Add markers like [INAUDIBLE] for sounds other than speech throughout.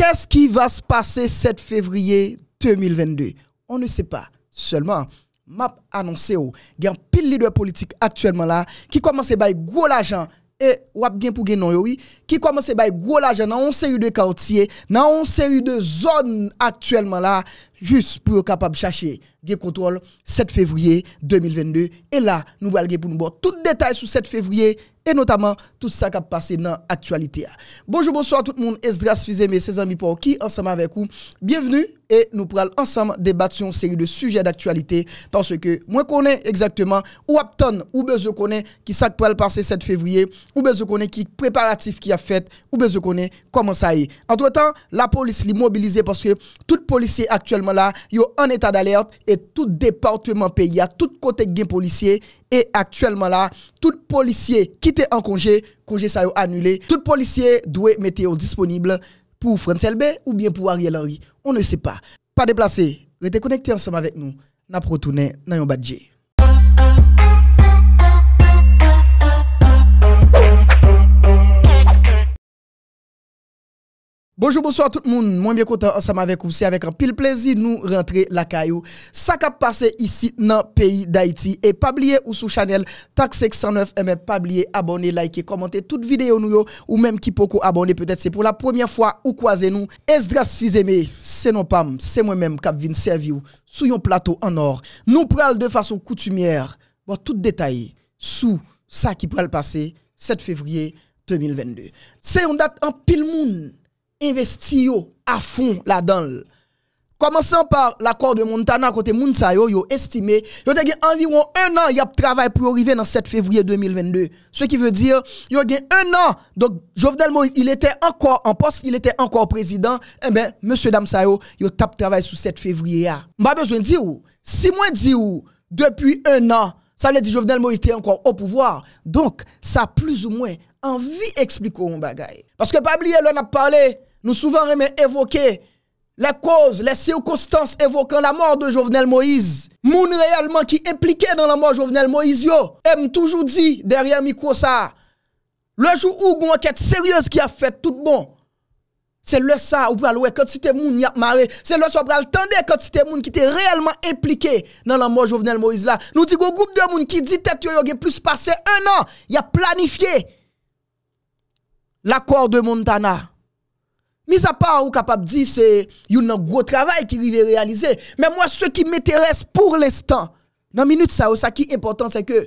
Qu'est-ce qui va se passer 7 février 2022 On ne sait pas. Seulement, map annoncé il y a un pile leader politique actuellement là qui commence à bailler gros l'argent et wap pour gagner oui qui commence à gros l'argent dans une série de quartiers, dans une série de zones actuellement là juste pour être capable de chercher le contrôle 7 février 2022. Et là, nous allons pour nous voir tout détails sur 7 février et notamment tout ça qui a passé dans l'actualité. Bonjour, bonsoir tout le monde. Esdras fusé mes ses amis pour qui, ensemble avec vous. Bienvenue et nous pourrons ensemble débattre sur une série de sujets d'actualité parce que moi connais exactement ou Apton ou besoin connaît qui ça peut passer 7 février ou besoin connaît qui préparatif qui a fait ou besoin connaît comment ça y est. Entre-temps, la police mobilisé parce que tout policier actuellement là yo en état d'alerte et tout département pays, a tout côté gain policier et actuellement là, tout policier qui était en congé, congé ça yo annulé. Tout policier doit mettre disponible pour France LB ou bien pour Ariel Henry. On ne sait pas. Pas déplacé, restez connectés ensemble avec nous. N'a retourné dans un Bonjour, bonsoir tout le monde. Moi, bien content ensemble avec vous. C'est avec un pile plaisir nous rentrer la caillou. Ça qui passé ici dans le pays d'Haïti. Et pas oublier ou sous channel TAC 609 et même pas oublier abonner, liker, commenter toute vidéo nous ou même qui peut abonner. Peut-être c'est pour la première fois ou croiser nous. Esdras Fizeme, c'est non pam, c'est moi-même qui vient servir sous un plateau en or. Nous parlons de façon coutumière, bon, tout détaillé. sous ça qui pral passer 7 février 2022. C'est une date en pile monde yo à fond là-dedans. Commençons par l'accord de Montana, côté Mounsayo, yo estimé, yo te environ un an, y a travail pour arriver dans 7 février 2022. Ce qui veut dire, yo gen un an. Donc, Jovenel Moïse, il était encore en poste, il était encore président. Eh ben, monsieur Damsayo, yo tap travail sous 7 février. M'a besoin de dire ou, si moi dis ou, depuis un an, ça veut dire Jovenel Moïse était encore au pouvoir. Donc, ça plus ou moins, envie explique un bagay. Parce que pas oublier, l'on a parlé, nous souvent aimons évoquer les causes, les circonstances évoquant la mort de Jovenel Moïse. Moun réellement qui impliqué dans la mort de Jovenel Moïse yo, aime toujours dit derrière micro ça. Le jour où une enquête sérieuse qui a fait tout bon, c'est le ça ou pral Quand quantité moun y a maré, c'est le ça pral quand c'était moun qui était réellement impliqué dans la mort de Jovenel Moïse là. Nous dit un groupe de moun qui dit tête yo yo plus passé un an, y a planifié l'accord de Montana. Mis à part ou capable de dire c'est un gros travail qui arrive réaliser. Mais moi, ce qui m'intéresse pour l'instant, dans minute ça, ça qui est important, c'est que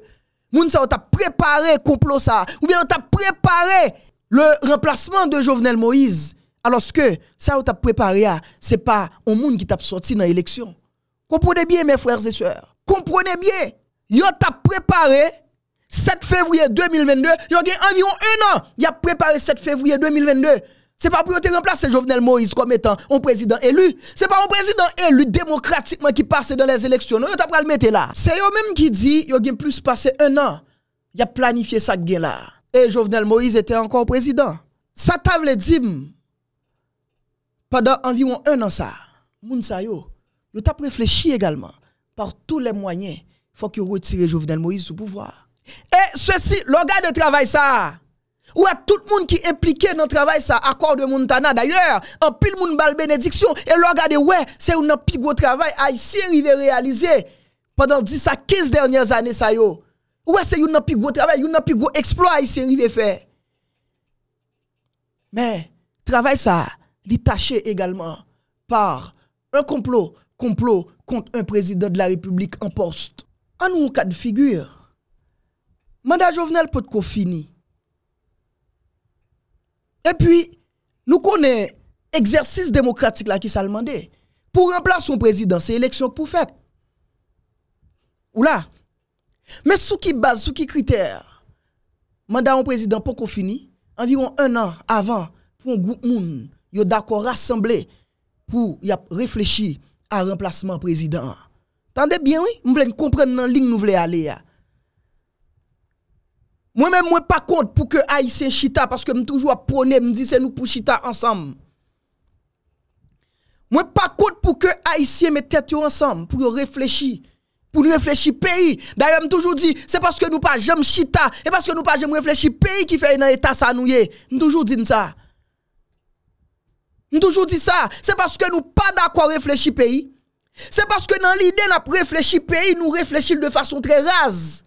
moun ou t'a préparé complot ça, ou bien on t'a préparé le remplacement de Jovenel Moïse. Alors que ça t'a préparé, ce n'est pas un monde qui t'a sorti dans l'élection. Comprenez bien, mes frères et sœurs. Comprenez bien. Yo t'a préparé 7 février 2022. Yo a environ un an. Y a préparé 7 février 2022. C'est pas pour te remplacer Jovenel Moïse comme étant un président élu. C'est pas un président élu démocratiquement qui passe dans les élections. Non, t'as pas le mettre là. C'est eux-mêmes qui dit, yo a plus passé un an. Y a planifié ça là. Et Jovenel Moïse était encore président. Ça t'a le Pendant environ un an ça, moun sa yo, yo réfléchi également. Par tous les moyens, faut que retire Jovenel Moïse du pouvoir. Et ceci, le gars de travail ça, ou à tout le monde qui est impliqué dans le travail, ça, accord de Montana. D'ailleurs, en pile moun bal bénédiction. Et là, regardez, ouais, c'est un plus gros travail haïtien arrivé réalisé pendant 10 à 15 dernières années, ça yo. Ouais, c'est un plus gros travail, un plus gros exploit ici arrivé faire. Mais, travail ça, taché également par un complot, complot contre un président de la République en poste. En nous, cas de figure, Manda Jovenel peut fini. Et puis, nous connaissons exercice démocratique là qui s'est demandé. Pour remplacer son président, c'est élections pour faire. Ou là. Mais sous qui base, sous qui critère, mandat un président pour qu'on fini, environ un an avant, pour un groupe moun, yo d'accord rassemblé pour y réfléchir à remplacement président. Tendez bien, oui? Vous voulez comprendre dans la ligne, nous voulons aller. Ah. Moi-même, moi, pas contre pour que Haïtien chita, parce que je toujours prôné, je dis c'est nous pour chita ensemble. Moi, pas contre pour que Haïtien mette tête ensemble, pour réfléchir, pour réfléchir pays. D'ailleurs, je toujours dit, c'est parce que nous pas j'aime chita, et parce que nous pas j'aime réfléchir pays qui fait un état ça nous Je toujours dit ça. Je toujours dit ça, c'est parce que nous pas d'accord réfléchir pays. C'est parce que dans l'idée, nous réfléchir pays, nous réfléchissons de façon très rase.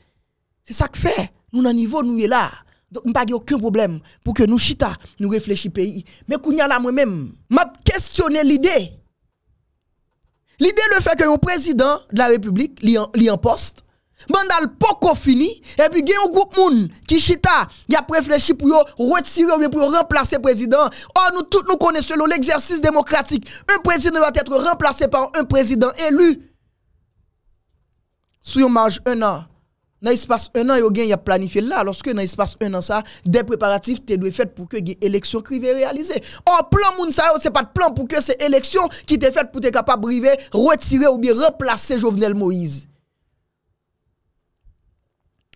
C'est ça que fait nous dans niveau nous est là. Donc nous pas aucun problème pour que nous chita, nous réfléchis pays. Mais a là moi-même, m'a questionné l'idée. L'idée le fait que le président de la République li en, li en poste Bandal poko fini, et puis il y a un groupe moun qui chita, y a réfléchi pour retirer ou pour remplacer président. Oh, nous tous nous connaissons l'exercice démocratique, un président doit être remplacé par un président élu. Sous une marge un an, dans l'espace un an, il y a planifié là, lorsque dans l'espace un an, ça, des préparatifs te doivent faire pour que l'élection qui va réaliser. Or, plan moun ça, c'est pas de plan pour que c'est élection qui te fait pour te capable de retirer ou bien remplacer Jovenel Moïse.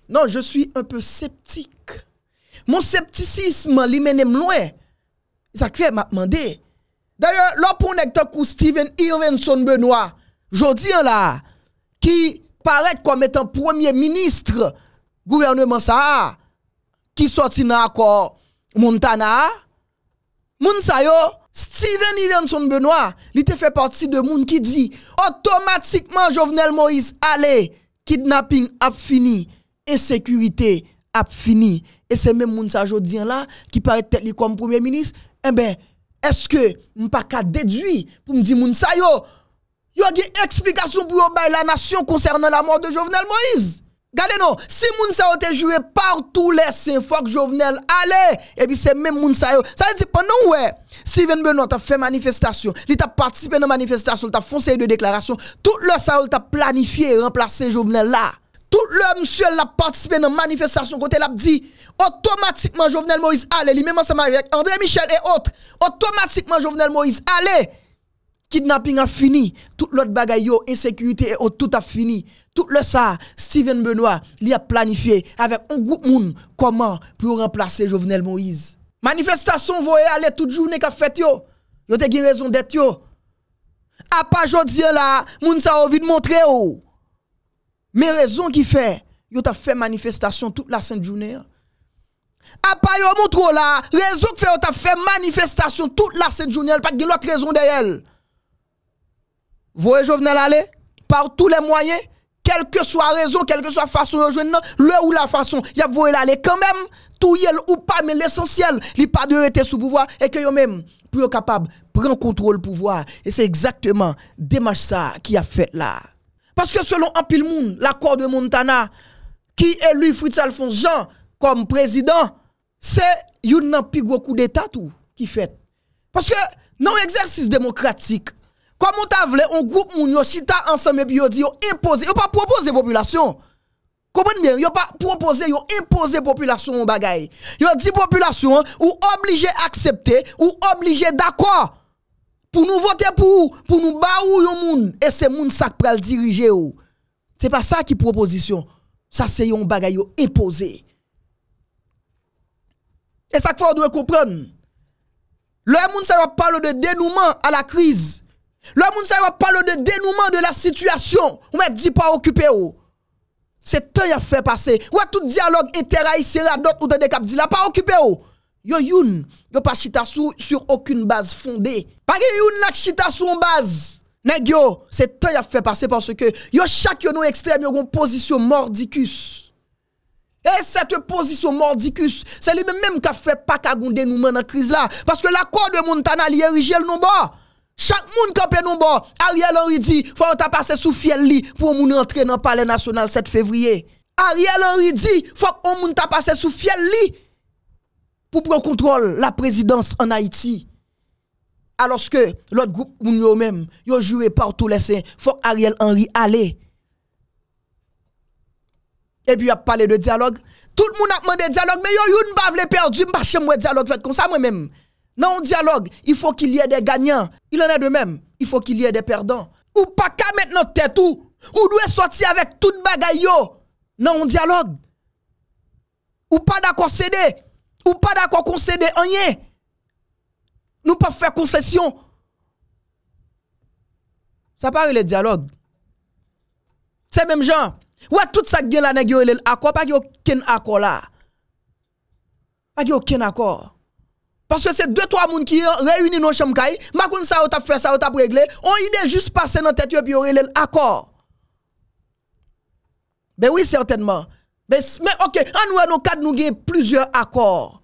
Non, je suis un peu sceptique. Mon scepticisme, li loin. Ça fait m'a demandé. D'ailleurs, là, pour Steven Irvenson Benoît, jodi là, qui paraître comme étant premier ministre gouvernement ça qui sorti dans l'accord Montana moun yo Steven Ivanson Benoît il était fait partie de moun qui dit automatiquement Jovenel Moïse allez kidnapping a fini insécurité a fini et c'est même moun sa jodien là qui paraît tête comme premier ministre eh ben est-ce que pas qu'à déduire pour me dire moun yo Yo a une explication pour la nation concernant la mort de Jovenel Moïse. Gardez nous si moun sa été joué partout les saint fois que Jovenel allait, et puis c'est même moun Ça veut dire, pendant ouais, Steven Benoît a fait manifestation, il a participé dans la manifestation, il a foncé de déclaration, tout le sa a planifié et remplacé Jovenel là. Tout le monsieur l'a participé dans la manifestation, côté l'a dit, automatiquement Jovenel Moïse allait, lui-même ensemble avec André Michel et autres, automatiquement Jovenel Moïse allez !» Kidnapping a fini. Tout l'autre bagay yo, insécurité, tout a fini. Tout le ça, Steven Benoit, il a planifié avec un groupe moun comment pour remplacer Jovenel Moïse. Manifestation, voye aller toute journée qu'a fait yo. Yo te une raison d'être yo. A pas jodi là, moun sa envie de montrer yo. Mais raison qui fait, yo t'a fait manifestation toute la sainte journée. A hein. pas yo montre la raison qui fait yo t'a fait manifestation toute la sainte journée, pas de l'autre raison d'elle. Vous voyez Jovenel aller par tous les moyens, quelle que soit raison, quelle que soit façon de le ou la façon, y a aller quand même, tout y ou pas, mais l'essentiel, il pas de rester sous pouvoir et que vous même pour capable prendre contrôle pouvoir et c'est exactement démarche ça qui a fait là. Parce que selon un pile monde, l'accord de Montana qui est lui Fritz Alphonse Jean comme président, c'est un plus gros coup d'état tout qui fait. Parce que non exercice démocratique Kwa moun ta vle, yon group moun yon chita ansame pi yon di yon impose. Yon pa propose popolasyon. Komwen mwen, yon pa propose, yon impose popolasyon yon bagay. Yon di popolasyon, yon oblige aksepte, yon oblige d'akwa. Pou nou vote pou ou, pou nou ba ou yon moun. E se moun sak pral dirije ou. Se pa sa ki proposisyon. Sa se yon bagay yon impose. E sak fwa ou dwe koupren. Le moun sa yon parle de denouman a la kriz. Le monde ça parle de dénouement de la situation. On m'a dit pas occupé ou. Oh. C'est temps y a fait passer. Ou tout dialogue interaïsé à d'autres ou de cap dit là pas occupé ou. Oh. Yo youn, yo pas chita sou sur aucune base fondée. Pas youn la chita sou en base. Neg yo, c'est temps y a fait passer parce que yo chaque yon nous extrême yo position mordicus. Et cette position mordicus, c'est lui même qui a fait pas qu'à dénouement dans la crise là parce que l'accord de Montana li érigé non Chak moun kapè nou bo, Ariel Henry di, fòk ou moun tapase sou fiel li pou ou moun rentre nan pale nasyonal 7 fevriye. Ariel Henry di, fòk ou moun tapase sou fiel li pou prò kontrol la prezidans an Haiti. Aloske, lòt goup moun yo mèm, yo jure partou lesè, fòk Ariel Henry ale. E pi yo pale de diyalog, tout moun apman de diyalog, me yo yon bavle perdi, mbache mwen diyalog fèd kon sa mwen mèm. Dans un dialogue, il faut qu'il y ait des gagnants. Il en est de même. Il faut qu'il y ait des perdants. Ou pas qu'à maintenant tête ou. Ou doit sortir avec toute bagaille dans un dialogue. Ou pas d'accord céder. Ou pas d'accord concéder yé? Nous pas faire concession. Ça parle le dialogue. C'est même genre. Ouais, tout ça qui est là, pas? pas qu'il y a aucun accord là. Pas y a aucun accord. Parce que c'est deux, trois personnes qui réuni nos chambres. Ma kon ça, ta fait ça, ou t'a réglé. On idée juste passer dans tête, puis on l'accord. Ben oui, certainement. Mais, ben, mais ok, en nous, nos cadre nous avons plusieurs accords.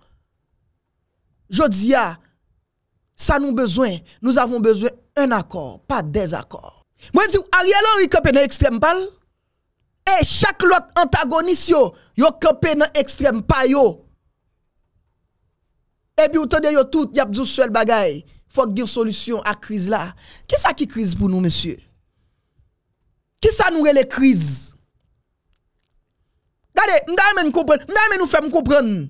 Je dis, ça nous besoin. Nous avons besoin d'un accord, pas des accords. Moi, je dis, Ariel Henry campé dans l'extrême pâle. Et chaque lot antagoniste, yo, yo campé dans l'extrême pâle. Et puis, vous entendez tout, il y a seul bagay. Faut qu'il solution à la crise là. Qu'est-ce qui crise pour nous, monsieur? Qu'est-ce qui nous les crises? Regardez, nous N'aime nous faire comprendre.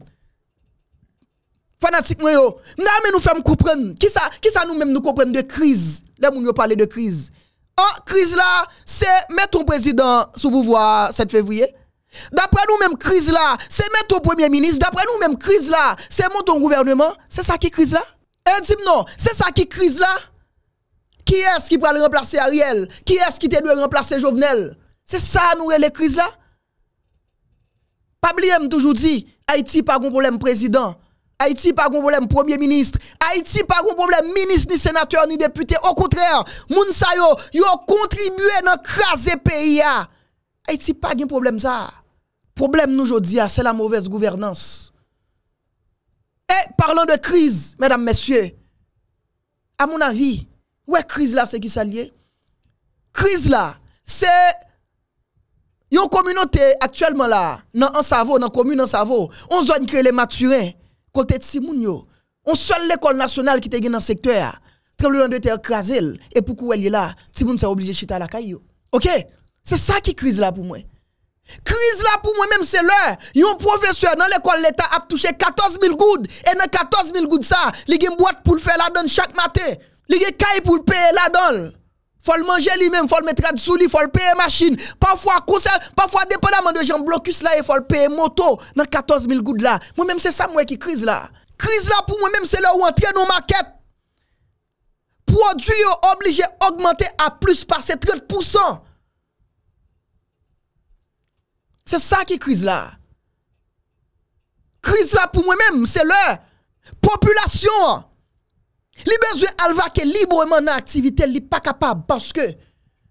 Fanatique, nous n'aime nous faire comprendre. Qui ça, qui nous même nous comprendre de crise? Là, nous parler de crise. Oh, crise là, c'est mettre un président sous pouvoir 7 février. D'après nous même crise là, c'est mettre au premier ministre. D'après nous même crise là, c'est mon gouvernement. C'est ça qui crise là? Eh, non, c'est ça qui crise là? Qui est-ce qui peut remplacer Ariel? Qui est-ce qui te doit remplacer Jovenel? C'est ça nous les crise là? Pas m'a toujours dit, Haïti pas un problème président. Haïti pas un problème premier ministre. Haïti pas un problème ministre, ni sénateur, ni député. Au contraire, moun sa yo, yo contribué dans craser pays. Haïti pas un problème ça. Problème nous aujourd'hui, c'est la mauvaise gouvernance. Et eh, parlons de crise, mesdames, messieurs, à mon avis, ouais, crise là, c'est qui s'allie? Crise là, c'est une communauté actuellement là, dans un Savo, dans commune en Savo, on zone que les maturés, côté de Simounio, on seul l'école nationale qui est dans le secteur, tremblement de terre crasé, et pourquoi elle est là, Timoun s'est obligé de chiter à la caillou. Ok? C'est ça qui crise là pour moi. Kriz la pou mwen mèm se lè, yon professeur nan l'école l'état ap touche 14000 goud E nan 14000 goud sa, li gen mbouate pou l'fè la don chak matè Li gen kaye pou l'pè la don Fòl manje li mèm, fòl mette rad souli, fòl pè machine Parfwa konser, parfwa depenaman de jen blokus la e fòl pè moto Nan 14000 goud la, mwen mèm se sa mwen ki kriz la Kriz la pou mwen mèm se lè ou antre nou ma kèt Produit yo oblige augmente a plus par 70% C'est ça qui crise là. Crise là pour moi-même, c'est leur population. Li besoin alvaquer librement dans activité, sont pas capable parce que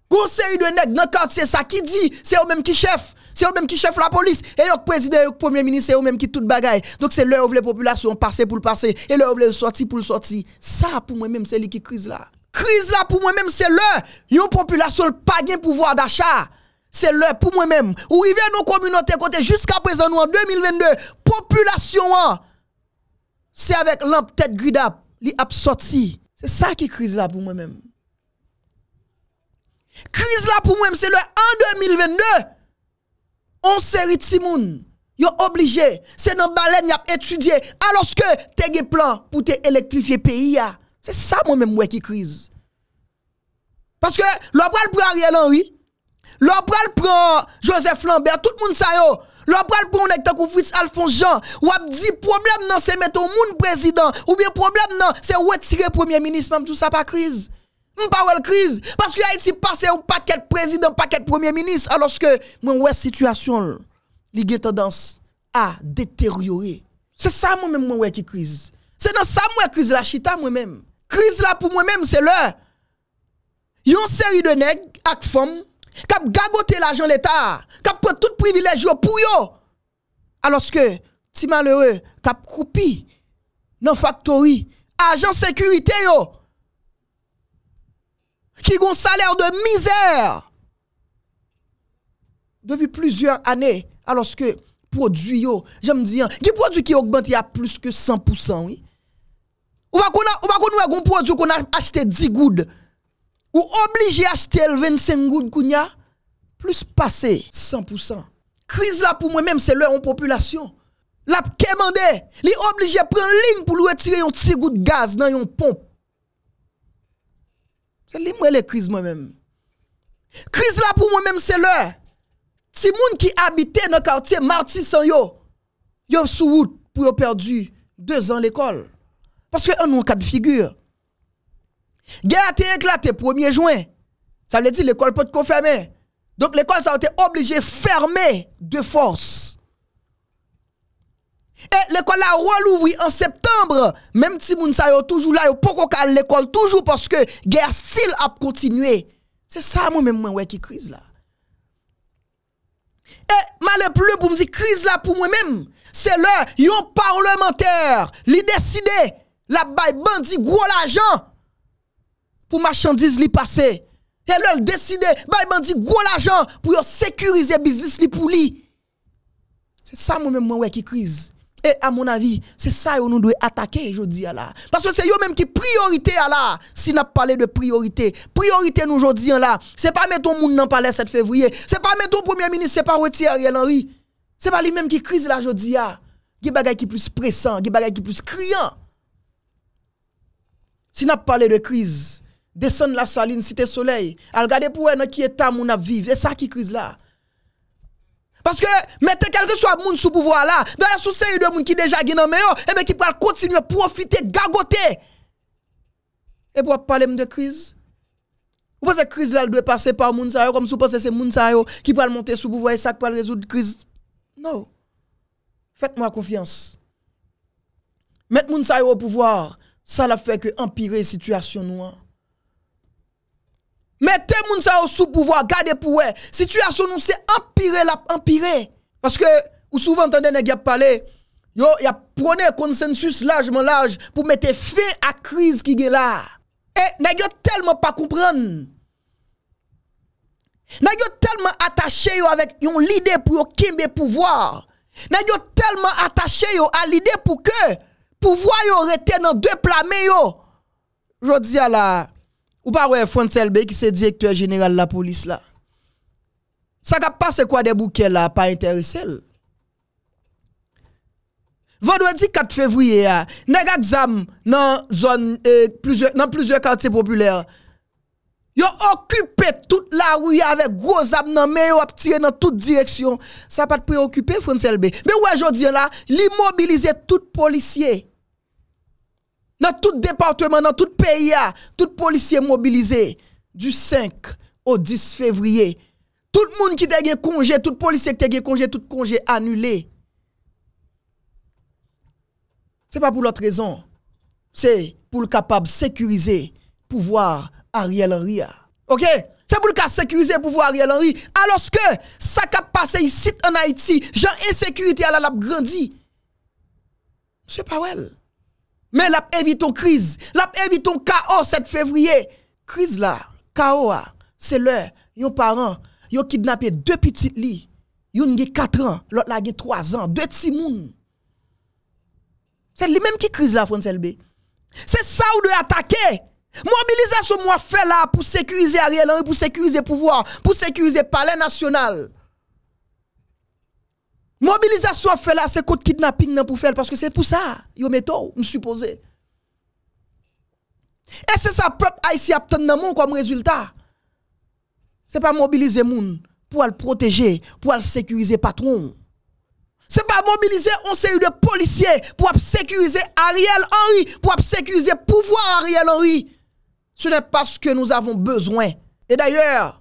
conseil de nèg dans quartier ça qui dit, c'est eux même qui chef, c'est eux même qui chef la police et le président, le premier ministre, c'est eux même qui tout bagaille. Donc c'est leur les population passer pour le passer et leur les sortir pour le sortir. Ça pour moi-même c'est lui qui crise là. Crise là pour moi-même c'est leur une population pas gain pouvoir d'achat c'est l'heure pour moi-même. Ou il vient nos communautés côté jusqu'à présent, nous en 2022, population, hein, c'est avec l'amp tête gridap, li sorti. C'est ça qui crise là pour moi-même. Crise là pour moi-même, c'est le en 2022. On série timoun, yo obligé, c'est dans baleine y'a étudié alors que t'es des plan pour te électrifier pays C'est ça moi-même moi qui crise. Parce que le pour Ariel Henry, L'opral prend Joseph Lambert, tout le monde ça yo. L'opral prend un tant Fritz Alphonse Jean. Ou a dit problème non c'est mettre au monde président ou bien problème non c'est retirer premier ministre même tout ça pas crise. M'pa la crise parce que Haïti passé un paquet président, paquet premier ministre alors que moi ouais situation li tendance à détériorer. C'est ça moi même moi ouais qui crise. C'est dans ça moi crise la chita moi même. Crise là pour moi même c'est l'heure. Yon série de nèg ak femmes a gagoter l'argent l'État. Cap prendre tout privilège pour yo. Alors que, si malheureux, cap coupé dans factory, agent sécurité yo. Qui ont salaire de misère. Depuis plusieurs années. Alors que, produit yo, j'aime dire, qui produit qui augmente à plus que 100%, oui. Ou va qu'on a, un produit qu'on a acheté 10 gouttes. Ou obligé acheter 25 gouttes kounya plus passer 100%. Crise là pour moi-même, c'est leur en population. La les li obligé prendre ligne pour retirer un petit goutte gaz dans une pompe. C'est li moi les crise moi-même. Crise là pour moi-même, c'est leur. Si moun qui habitait dans le quartier Martissan yo, yo sous route pour perdu deux ans l'école. Parce que on a un cas de figure. Guerre a été éclatée 1er juin. Ça veut dire l'école peut être fermée. Donc l'école ça a été obligée fermer de force. Et l'école a relouvri en septembre. Même si moun ne toujours là, pourquoi l'école toujours parce que guerre a continué. C'est ça moi même ouais qui crise là. Et malheureusement plus pour me dire crise là pour moi même, c'est là yon parlementaire, li décidé la bail bandit gros l'argent pour marchandises li passer. Et là, décide, bah, bandit gros l'argent pour sécuriser business li pour lui. C'est ça, moi-même, moi, qui crise. Et à mon avis, c'est ça que nous devons attaquer aujourd'hui à là. Parce que c'est eux même qui priorité à là. Si nous parlé de priorité, priorité nous aujourd'hui là, c'est pas mettre monde dans palais 7 février, c'est pas mettre premier ministre, c'est pas retirer Ariel Henry. C'est pas lui-même qui crise là dis à. Qui bagaille qui plus pressant, qui bagaille qui plus criant. Si nous parlé de crise, descendre la saline cité soleil elle regarder pour elle dans qui état mon a vivre et ça qui crise là parce que mettez quel que soit sous pouvoir là dans y série de gens qui déjà gagne dans et mais qui peuvent continuer profiter gagoter et pour parler de crise vous pensez que crise là doit passer par mon comme si vous pensez c'est mon gens qui peut monter sous pouvoir et ça qui va résoudre crise non faites-moi confiance mettre mon gens au pouvoir ça l'a fait que empirer situation hein. Mettez moun sa sous pouvoir, gardez pour eux. Situation nous c'est empiré la empiré parce que ou souvent entendez nèg parler yo y a consensus largement large pour mettre fin à crise qui est là. Et nèg tellement pas comprendre. Nèg tellement attaché yo avec yon l'idée pour yon kimbe pouvoir. Nèg tellement attaché yo à l'idée pour que pouvoir yo rete dans deux plamés yo. Jodi à la ou pas ouais qui c'est directeur général de la police là. Ça qui passe quoi des bouquets là pas intéressé. Vendredi 4 février il ah, nèg dans zone euh, plusieurs dans plusieurs quartiers populaires. Yo occupé toute la rue avec gros âmes dans ils ont tiré dans toute direction. Ça pas préoccupé préoccuper B. Mais ouais aujourd'hui là, l'immobiliser tout policier. Nan tout departement, nan tout PIA, tout policier mobilisé du 5 au 10 février. Tout moun ki te gen konjè, tout policier ki te gen konjè, tout konjè anulé. Se pa pou lot rezon, se pou l'kapab sekurize pouvoar Ariel Henry a. Ok? Se pou l'kapab sekurize pouvoar Ariel Henry a. A loske sa kap pase yi sit an Haiti, jan esekurite alalap grandi. Se pa wel. Mais l'a évitons crise, l'a évitons chaos 7 février. Crise là, chaos c'est l'heure, yon parent, yon kidnappé deux petites lits. Yon gen 4 ans, l'autre la gen 3 ans, deux petits moun. C'est lui même qui crise la France LB. C'est ça ou de attaquer. Mobilisation moi fait là pour sécuriser Ariel pour sécuriser pouvoir, pour sécuriser palais national. Mobilisation fait là, c'est contre kidnapping pour faire parce que c'est pour ça. Yo metto, me supposé. Et c'est ça peuple dans mon comme résultat. C'est pas mobiliser moun pour le protéger, pour le sécuriser patron. C'est pas mobiliser un série de policiers pour sécuriser Ariel Henry, pour sécuriser pouvoir Ariel Henry. Ce n'est pas ce que nous avons besoin. Et d'ailleurs,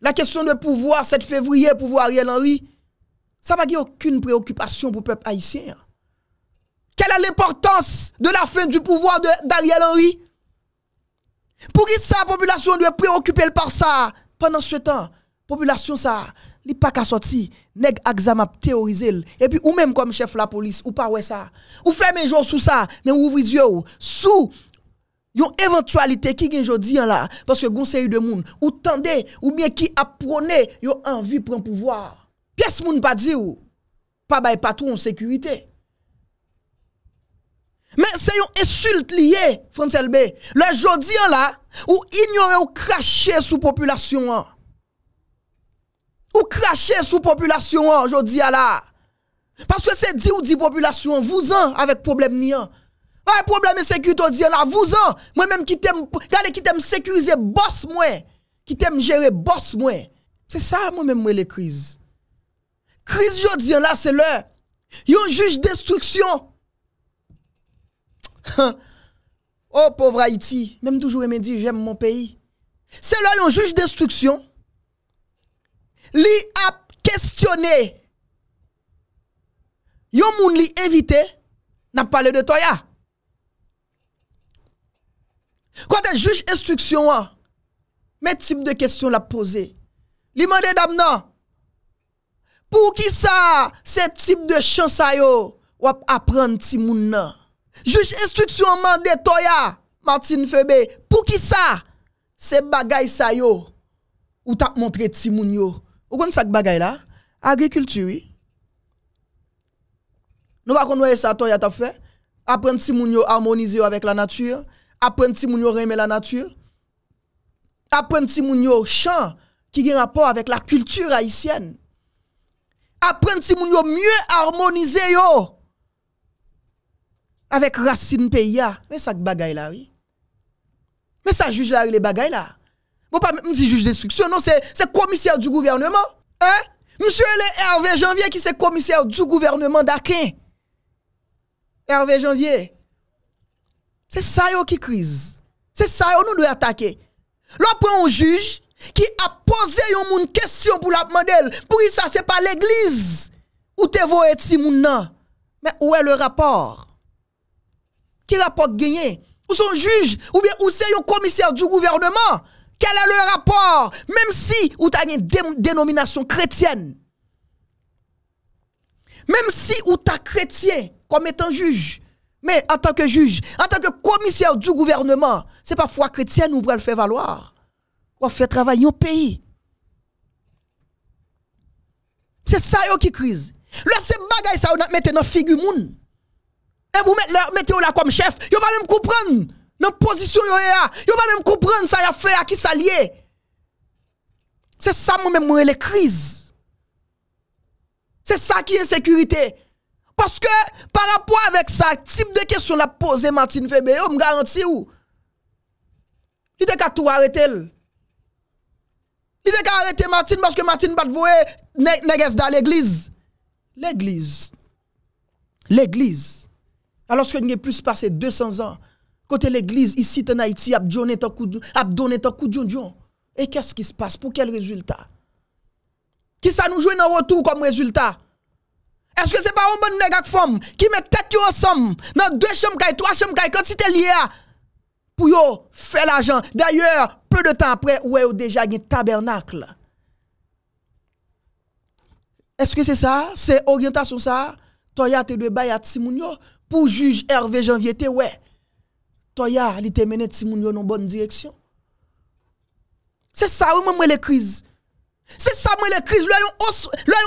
la question de pouvoir 7 février, pouvoir Ariel Henry, ça n'a aucune préoccupation pour le peuple haïtien. Quelle est l'importance de la fin du pouvoir d'Ariel Henry Pour qui sa population doit préoccuper par ça pendant ce temps Population ça, li pas qu'à sortir, nèg examap théoriser et puis ou même comme chef la police ou pas ouais ça. Ou fait mes jours sous ça, mais ouvre yeux sous une éventualité qui gen jodi hein, là parce que gon de monde ou tendez ou bien qui a prôné yo envie prendre pouvoir. Pyes moun pa di ou, pa bay patou an sekurite. Men se yon esult liye, Fransel B, le jodi an la, ou ignore ou krashe sou populasyon an. Ou krashe sou populasyon an, jodi an la. Paske se di ou di populasyon an, vouzan, avek problem ni an. Avek problem e sekurite ou di an la, vouzan, mwen menm ki tem, gade ki tem sekurize boss mwen, ki tem jere boss mwen. Se sa mwen menm mwen le kriz. Kris yo diyan la, se lè. Yon juj destruksyon. [LAUGHS] Oh, povra iti. Nem toujou eme di, jèm moun peyi. Se lè yon juj destruksyon. Li ap kestyonè. Yon moun li evite, nan pale de to ya. Kwa te juj destruksyon an, me tip de kestyon la pose. Li mwende dam nan, Pour qui ça, ce type de chant à ou apprendre ti moun nan? Juge instruction mande toya, Martine Febe, pour qui ça, ce bagay ça yo, ou t'a montré ti moun yo? Ou kon bagay là? Agriculture, oui. Nous pas ça toya t'a fait. Apprendre ti moun yo harmoniser avec la nature, apprendre ti moun yo aimer la nature, apprendre ti moun yo chant qui a rapport avec la culture haïtienne apprendre si moun yo mieux harmoniser yo avec racine pays mais ça bagaille là mais ça juge là les bagay là bon pas même dit juge d'instruction non c'est c'est commissaire du gouvernement hein monsieur le Hervé Janvier qui c'est commissaire du gouvernement d'Aquin Hervé Janvier c'est ça yo qui crise c'est ça yo nous doit attaquer l'on prend un juge qui a posé une question pour la modèle Pour ça, c'est pas l'église ou te voyez si moun Mais où est le rapport? Qui rapport gagné? Ou son juge? Ou bien ou c'est un commissaire du gouvernement? Quel est le rapport? Même si ou t'as une dénomination chrétienne. Même si ou êtes chrétien comme étant juge. Mais en tant que juge, en tant que commissaire du gouvernement, c'est pas foi chrétienne ou le faire valoir pour faire travailler au pays. C'est ça qui crise. Le c'est bagaille ça on a mis dans figure moun. Et vous mettez là comme chef, Vous allez même comprendre dans position Vous allez même comprendre ça y a fait à qui ça lié. C'est ça moi même les crises. C'est ça qui est insécurité. Parce que par rapport avec ça, type de question la poser Martine vous me garantit ou. Il était qu'à tout arrêter. Il a arrêté Martine parce que Martine pas voué nègres dans l'église. L'église. L'église. Alors que nous avons plus passé 200 ans. Côté l'église, ici en Haïti, a donné un coup de Et qu'est-ce qui se passe? Pour quel résultat? Qui ça nous joue le retour comme résultat? Est-ce que ce n'est pas un bon nègre femme qui met tête ensemble dans deux chambres, trois chambres, quantité liée pour faire l'argent? D'ailleurs, peu de temps après, ouais, ou déjà un tabernacle. Est-ce que c'est ça? C'est orientation ça? Toya te de à timounio pour juge Hervé Janvier te ouais. Toya li te mené timounio dans bonne direction. C'est ça ou même les crises. C'est ça moi les crises, là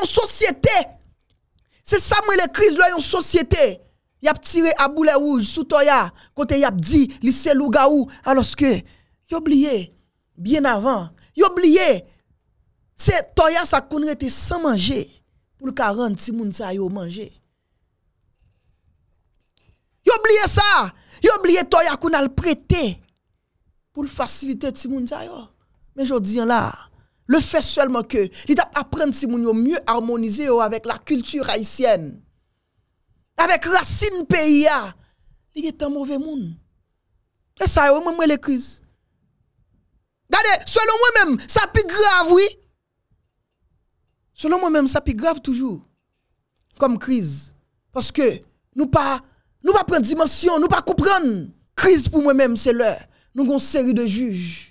société. C'est ça moi les crises, là société. Yap tiré à boulet rouge sur Toya côté y a dit lycée ou alors que a oublié bien avant. Ils oublié. C'est Toya ça qu'on était sans manger pour le 40 si moun sa yo manger. Ils oublié ça. Ils oublié Toya qu'on a prêté pour faciliter si moun sa yo. Mais je dis là, le fait seulement que il apprendre si moun mieux harmoniser avec la culture haïtienne. Avec racine pays il est un mauvais monde. Et ça, moi, moi, les crises. Gade, selon mwen mèm, sa pi grave, woui. Selon mwen mèm, sa pi grave toujou. Kom kriz. Paske nou pa, nou pa pren dimensyon, nou pa koupren. Kriz pou mwen mèm, se lè. Nou kon seri de juj.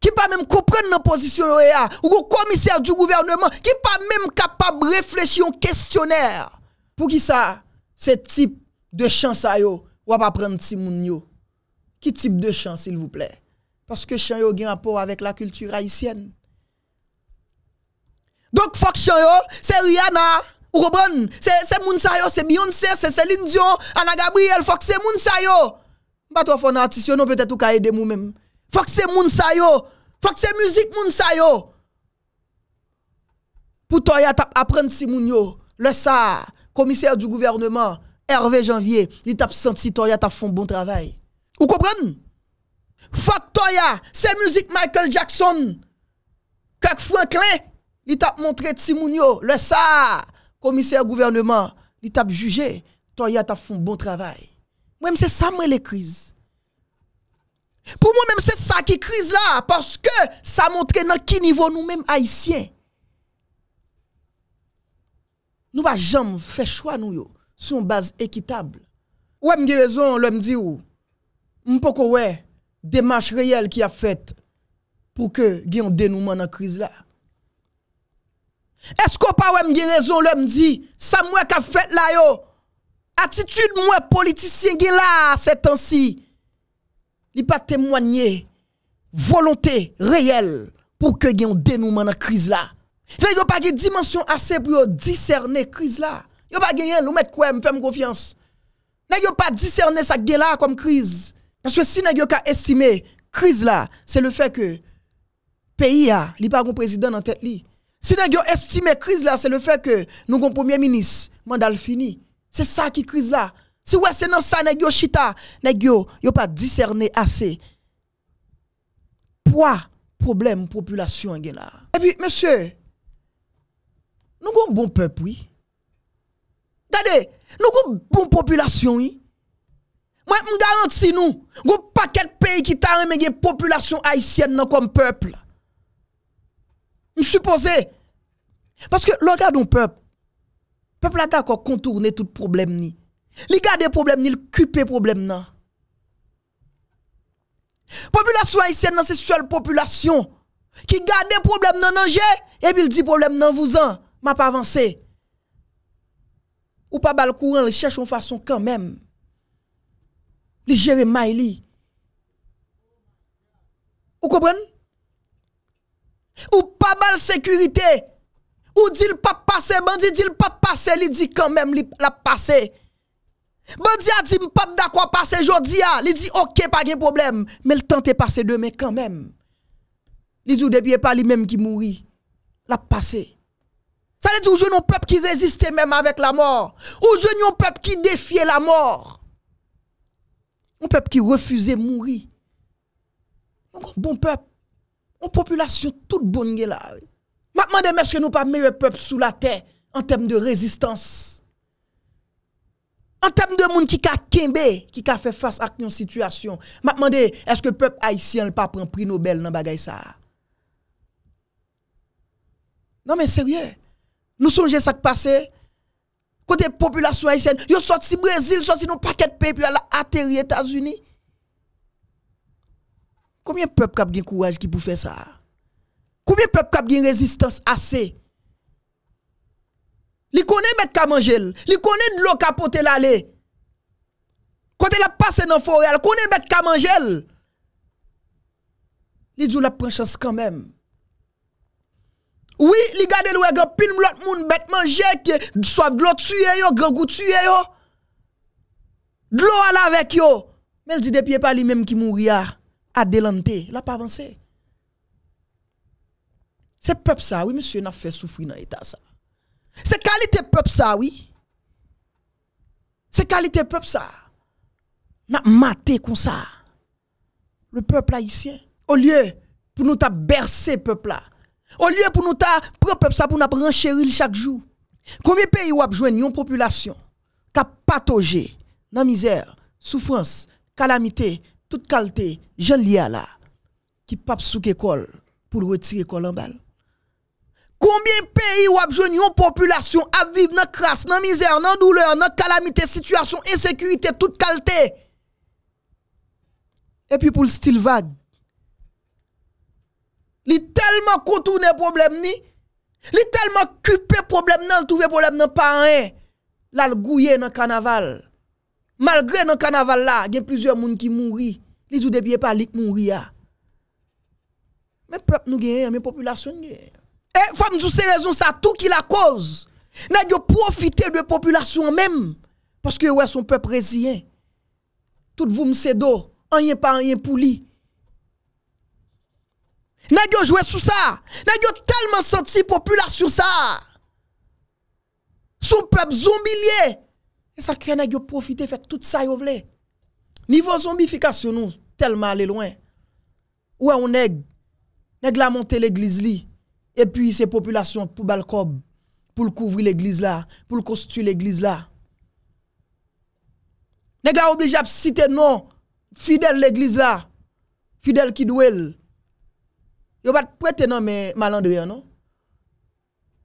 Ki pa mèm koupren nan posisyon yo ya. Ou kon komisèr du gouvernement. Ki pa mèm kapab reflechyon kestyonèr. Pou ki sa, se tip de chansay yo, wap apren timoun yo. Qui type de chant, s'il vous plaît Parce que chant a un rapport avec la culture haïtienne. Donc, fuck chant, c'est Rihanna. Ou C'est Mounsayo, c'est Beyoncé, c'est Céline Dion, Anna Gabriel, fuck c'est Mounsayo. Pas trop fort artiste, non, peut-être ou ka aider moi-même. Fuck c'est Mounsayo. Fuck c'est musique Mounsayo. Pour toi, apprendre si moun le SA, commissaire du gouvernement, Hervé Janvier, il t'a senti toi, t'a fait un bon travail. Vous comprenez Factoria, c'est musique Michael Jackson. Kak Franklin, il t'a montré Timounio, le ça, commissaire gouvernement, il t'a jugé. Toya t'a fait un bon travail. Moi-même, c'est ça, moi, les crises. Pour moi-même, c'est ça qui crise là, parce que ça montre dans quel niveau nous-mêmes haïtiens. Nous ne jamais faire choix nous sur une base équitable. Ouais, même raison, l'homme dit ou. Mpoko wè démarche réelle qui a faite pour que y ait un dénouement dans la crise Est-ce que pas wè m'gien raison l'homme dit ça moi qu'a fait là yo attitude moi politicien qui là ces temps-ci il pas témoigner volonté réelle pour que y ait un dénouement dans la crise là. Il n'y a pas de dimension assez pour discerner crise là. Il n'y a pas de nous mettre quoi, me faire confiance. Il n'y a pas discerner ça qui là comme crise. Parce que si nous a estimé crise là, c'est le fait que le pays a, pas un président en tête Si nous avons estimé crise là, c'est le fait que nous avons premier ministre, mandat fini. C'est ça qui crise là. Si ouais, c'est non ça nous avons chita, nous n'avons pas discerné assez. Poids problème population là. Et puis monsieur, nous avons un bon peuple oui. Regardez, nous avons une bonne population oui. Mwen mwen garanti si nou, gwo paket peyi ki taran men gen populasyon Haitien nan kom pepl. Mwen suppose, paske lo gwa don pepl, pepl la gwa kon kontourne tout problem ni. Li gwa de problem ni, li kupe problem nan. Populasyon Haitien nan se swel populasyon, ki gwa de problem nan nanje, epi li di problem nan vouzan, mwen pa avanse. Ou pa bal kouan, li chèchon fason kèmèm. li gère Maïli. Vous comprenez? Ou pas mal sécurité. Ou dit le pas passer, bandit dit le pas passer, il dit quand même la passer. Bandi a dit pas d'accord passer jodi il dit OK pas de problème, mais le temps est passé demain quand même. Il dit depuis pas lui même qui mourit. La passer. Ça veut dire que nous peuple qui résiste même avec la mort. Ou un peuple qui défie la mort. Moun pep ki refuze mouri. Moun bon pep. Moun populasyon tout bon nge la. Matman de mèche nou pa mèye pep sou la te en tem de rezistans. En tem de moun ki ka kembe, ki ka fè fass ak nyon situasyon. Matman de, eske pep haisyen l pa pren pri Nobel nan bagay sa. Nan men serye, nou sonje sak pase. côté population haïtienne, yo sorti Brésil, sorti non paquet de pays puis elle atterri États-Unis. Combien de peuples qui ont courage qui pour faire ça Combien de peuples qui ont résistance assez Li connaît bête ka manger, li connaît de l'eau capoter l'aller. Quand la passé dans forêt, connaît bête ka manger. Li dit la prend chance quand même. Oui, li gade lwe gen pil mlot moun bet manje soif de tué yo, gen tué yo. De l'eau avec yo. Mais dit depuis pas lui même qui mourir ah. à délanté, il a pas avancé. C'est peuple ça, oui monsieur, n'a fait souffrir dans l'état ça. C'est qualité peuple ça, oui. C'est qualité peuple ça. N'a maté comme ça. Le peuple haïtien au lieu pour nous t'a bercé peuple là au lieu pour nous ta propre ça pour nous renchérir chaque jour. Combien de pays ou besoin une population qui a patogé dans misère, souffrance, calamité, toute qualité, je à là qui pape sous école pour retirer l'école en Combien de pays ou besoin une population à vivre dans crasse, dans misère, dans douleur, dans calamité, situation, insécurité, toute qualité. Et puis pour le style vague Li tellement contourné problème ni. Li tellement occupé problème nan, trouvé problème nan pas rien. Là nan gouillé dans carnaval. Malgré dans carnaval là, il y a plusieurs moun qui mouri. Li ou e, de pas li mouri a. Mais peuple nous gagne, mais population gagne. Et femme nous ces raisons ça tout qui la cause. N'a profiter de population même parce que ouais son peuple résien. Tout vous me c'est rien pas rien pour lui. N'a joué sous ça. N'a tellement senti population ça. Son peuple zombilier. Et ça crée yo profité fait tout ça yo vle. Niveau zombification nous tellement aller loin. Ouais on nèg nèg la monter l'église li et puis ces populations pour balcob pour couvrir l'église là, pour construire l'église là. Nèg a obligé à citer non fidèle l'église là. Fidèle qui douelle. Yo pas prêter non mais malandré non.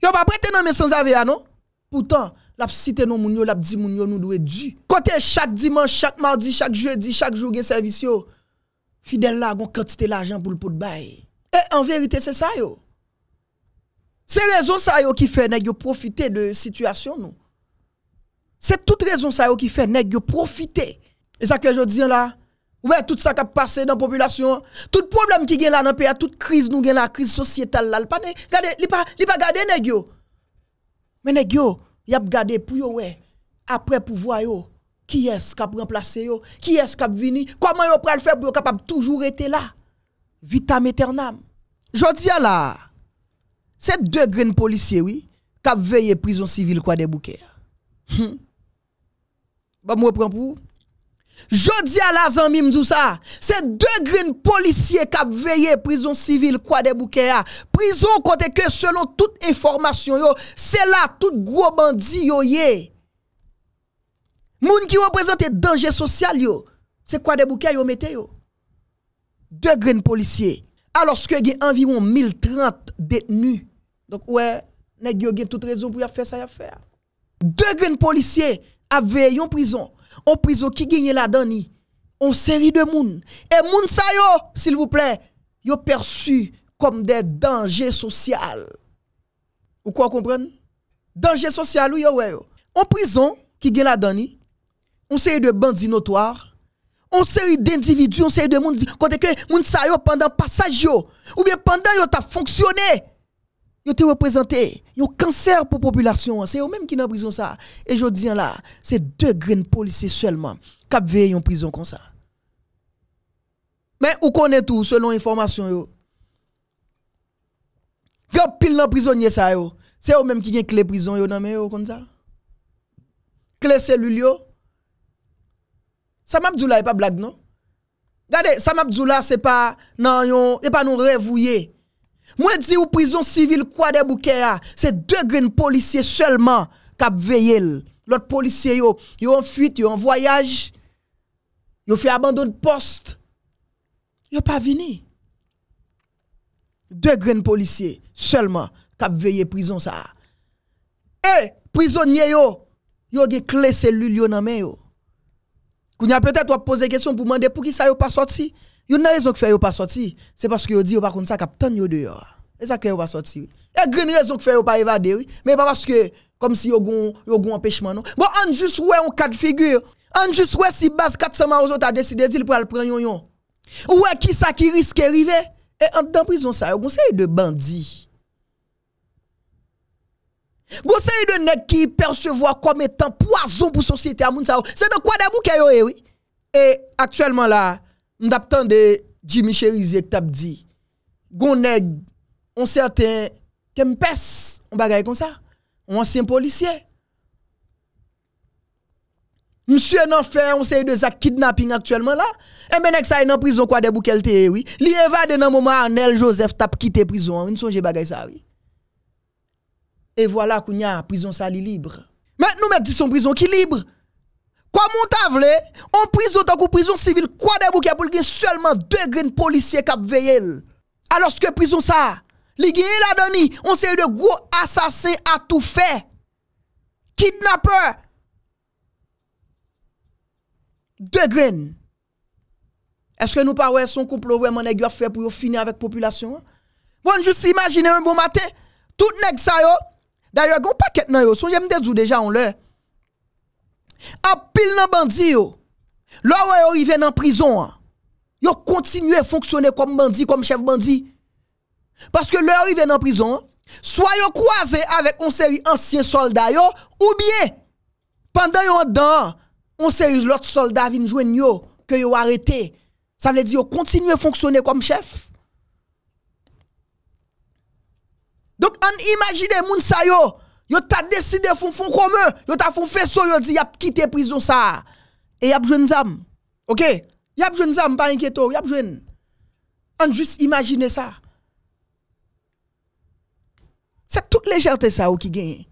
Yo pas prêter non mais sans avions non. Pourtant, la cité non moun yo, la di moun yo nous doit dû. Côté chaque dimanche, chaque mardi, chaque jeudi, chaque jour gen service yo. Fidèle là gon quantité l'argent pour le pot de bail. Et en vérité c'est ça yo. C'est raison ça yo qui fait nèg yo profiter de situation nous. C'est toute raison ça yo qui fait nèg yo profiter. Et ça que je dis là, Ouais, tout ça qui a passé dans la population, tout problème qui est là dans le pays, toute crise nous la crise sociétale là, pas regardez, pas pas garder négio Mais il y a gardé pour yo ouais. Après pouvoir yo, qui est-ce qui a remplacé yo, qui est-ce qui a venu, comment yo le faire pour capable toujours être là. Vitam aeternam. Jodi là, c'est deux grandes policiers oui, qui veillé prison civile quoi des bouquets. Hum. Bah moi pour Je di ala zanmim dousa Se de gren policye kap veye Prison sivil kwa de bouke ya Prison kote ke selon tout informasyon yo Se la tout gro bandi yo ye Moun ki wapresente denje sosyal yo Se kwa de bouke yo metey yo De gren policye Aloske gen anviron 1030 detenu Donk we Neg yo gen tout rezon pou ya fe sa ya fe De gren policye A veye yon prison en prison qui gagne la dani on série de moun et moun sa yo s'il vous plaît yo perçu comme des dangers sociaux ou quoi comprendre danger social ou yo en prison qui gagne la dani on série de bandits notoires on série d'individus on série de moun Quand que moun sa yo pendant passage ou bien pendant yo t'a fonctionné ils te représenté, un cancer pour la population, c'est eux-mêmes qui sont en prison ça. Et je dis là, c'est deux graines policiers seulement qui veillent en prison comme ça. Mais où connaît tout selon information yo. Grand pile dans prisonnier ça C'est eux même qui une clé prison yo nan men comme ça. Clé cellule yo. Ça pas blague non. Regardez, Sam là, c'est pas non yon, c'est pas moi dis ou prison civile quoi des bouquets c'est deux graines policiers seulement qui veillent. L'autre policier yo, yo en fuite, yo en voyage. Yo fait abandon de poste. Yo pas venu. Deux graines policiers seulement qui veillent prison ça. Et prisonnier yo, yo gè clé cellule yo nan main yo. Kounya peut-être poser question pour demander pour qui ça yo pas sorti y a une raison que fait yo ne pas sortir. C'est parce que qu'ils disent qu'ils ça peuvent pas yo dehors. Et ça fait qu'ils pas sortir. E Il y a une raison que fait yo pas évader. Mais pas parce que, comme si y a un empêchement. Bon, on juste ouais un cas de figure. On juste ouais si bas 400 ans, on a décidé le prendre. Yon. Ou ouais qui ça qui risque d'arriver Et en prison, ça, on a de bandits. On a de nek qui percevoir comme étant poison pour e, e la société. C'est dans quoi de bouquet, oui. Et actuellement, là, Mdap tan de Jimmy Cherise tap di. Gon neg, on certain, kem pes, on bagay kon sa. On ansyen polisye. Msye nan fe, on se yi de za kidnapping aktuelman la. E menek sa yi e nan prizon kwa debu kelte ewi. Li evade nan mouman anel Josef tap kite prizon. On sonje bagay sa. E vwala kou nyan, prizon sa li libre. Mwen nou met di son prizon ki libre. Kwa moun ta vle, on prizon tak ou prizon sivil, kwa debou ki apol gen, selman 2 gren policye kap vey el. Aloske prizon sa, li gen ila doni, on se yu de gro asasen atou fe. Kidnapper! 2 gren! Eske nou pa wey son kouplo wey man e gyo fe pou yo fini avèk populasyon? Bon, jous imagine un bon mate, tout nek sa yo, dayo e gyo paket nan yo, son jemde zou deja on le, En pile nan bandi yo. Là où arrivé dans prison, yo hein. continué à fonctionner comme bandit, comme chef bandit. Parce que leur viennent dans prison, soit yo croisé avec un série ancien soldats yo, ou bien pendant yo dans on série l'autre soldat vient jouer yo que yo arrêté. Ça veut dire yo continué à fonctionner comme chef. Donc on imagine moun sa yo Yo t'a décidé fon eux. commun, yo t'a ça, faisceau, yo dit y a quitté prison ça et y a jeune zam. OK Y a jeune zam pas inquiéto, y a jeune. On juste imaginer ça. C'est toute légèreté ça qui gagne.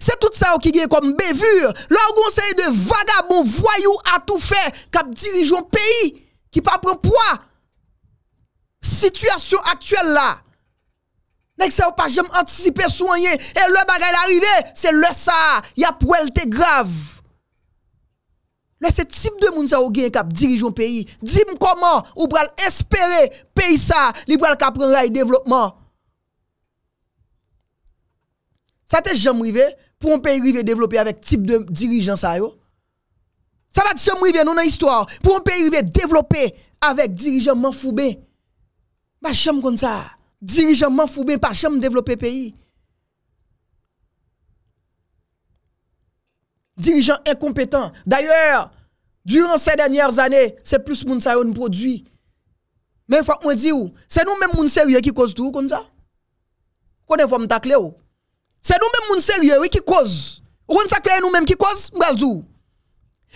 C'est tout ça qui gagne comme bévure. conseil de vagabond, voyou, à tout faire, cap dirigeant pays qui pas prend poids. Situation actuelle là. Nèk se ou pa jèm antisipe souanyen, e lè bagay l'arive, se lè sa, ya pou elte grav. Nèk se tip de moun sa ou gen kap dirijon peyi, di m koman ou pral espere peyi sa, li pral kap pran ray devlopman. Sa te jèm mouive, pou m peyi rive devloppe avèk tip de dirijon sa yo. Sa la ti jèm mouive nou nan istor, pou m peyi rive devloppe avèk dirijon man foube, ba jèm kon sa. Dirigeants bien, pas jamais développer pays. Dirigeants incompétents. D'ailleurs, durant ces dernières années, c'est plus moun qui yon produit. Mais faut on dit c'est nous mêmes moun sérieux qui cause tout comme ça. Qu'on est C'est nous mêmes moun sérieux qui cause. On ça que nous mêmes qui cause,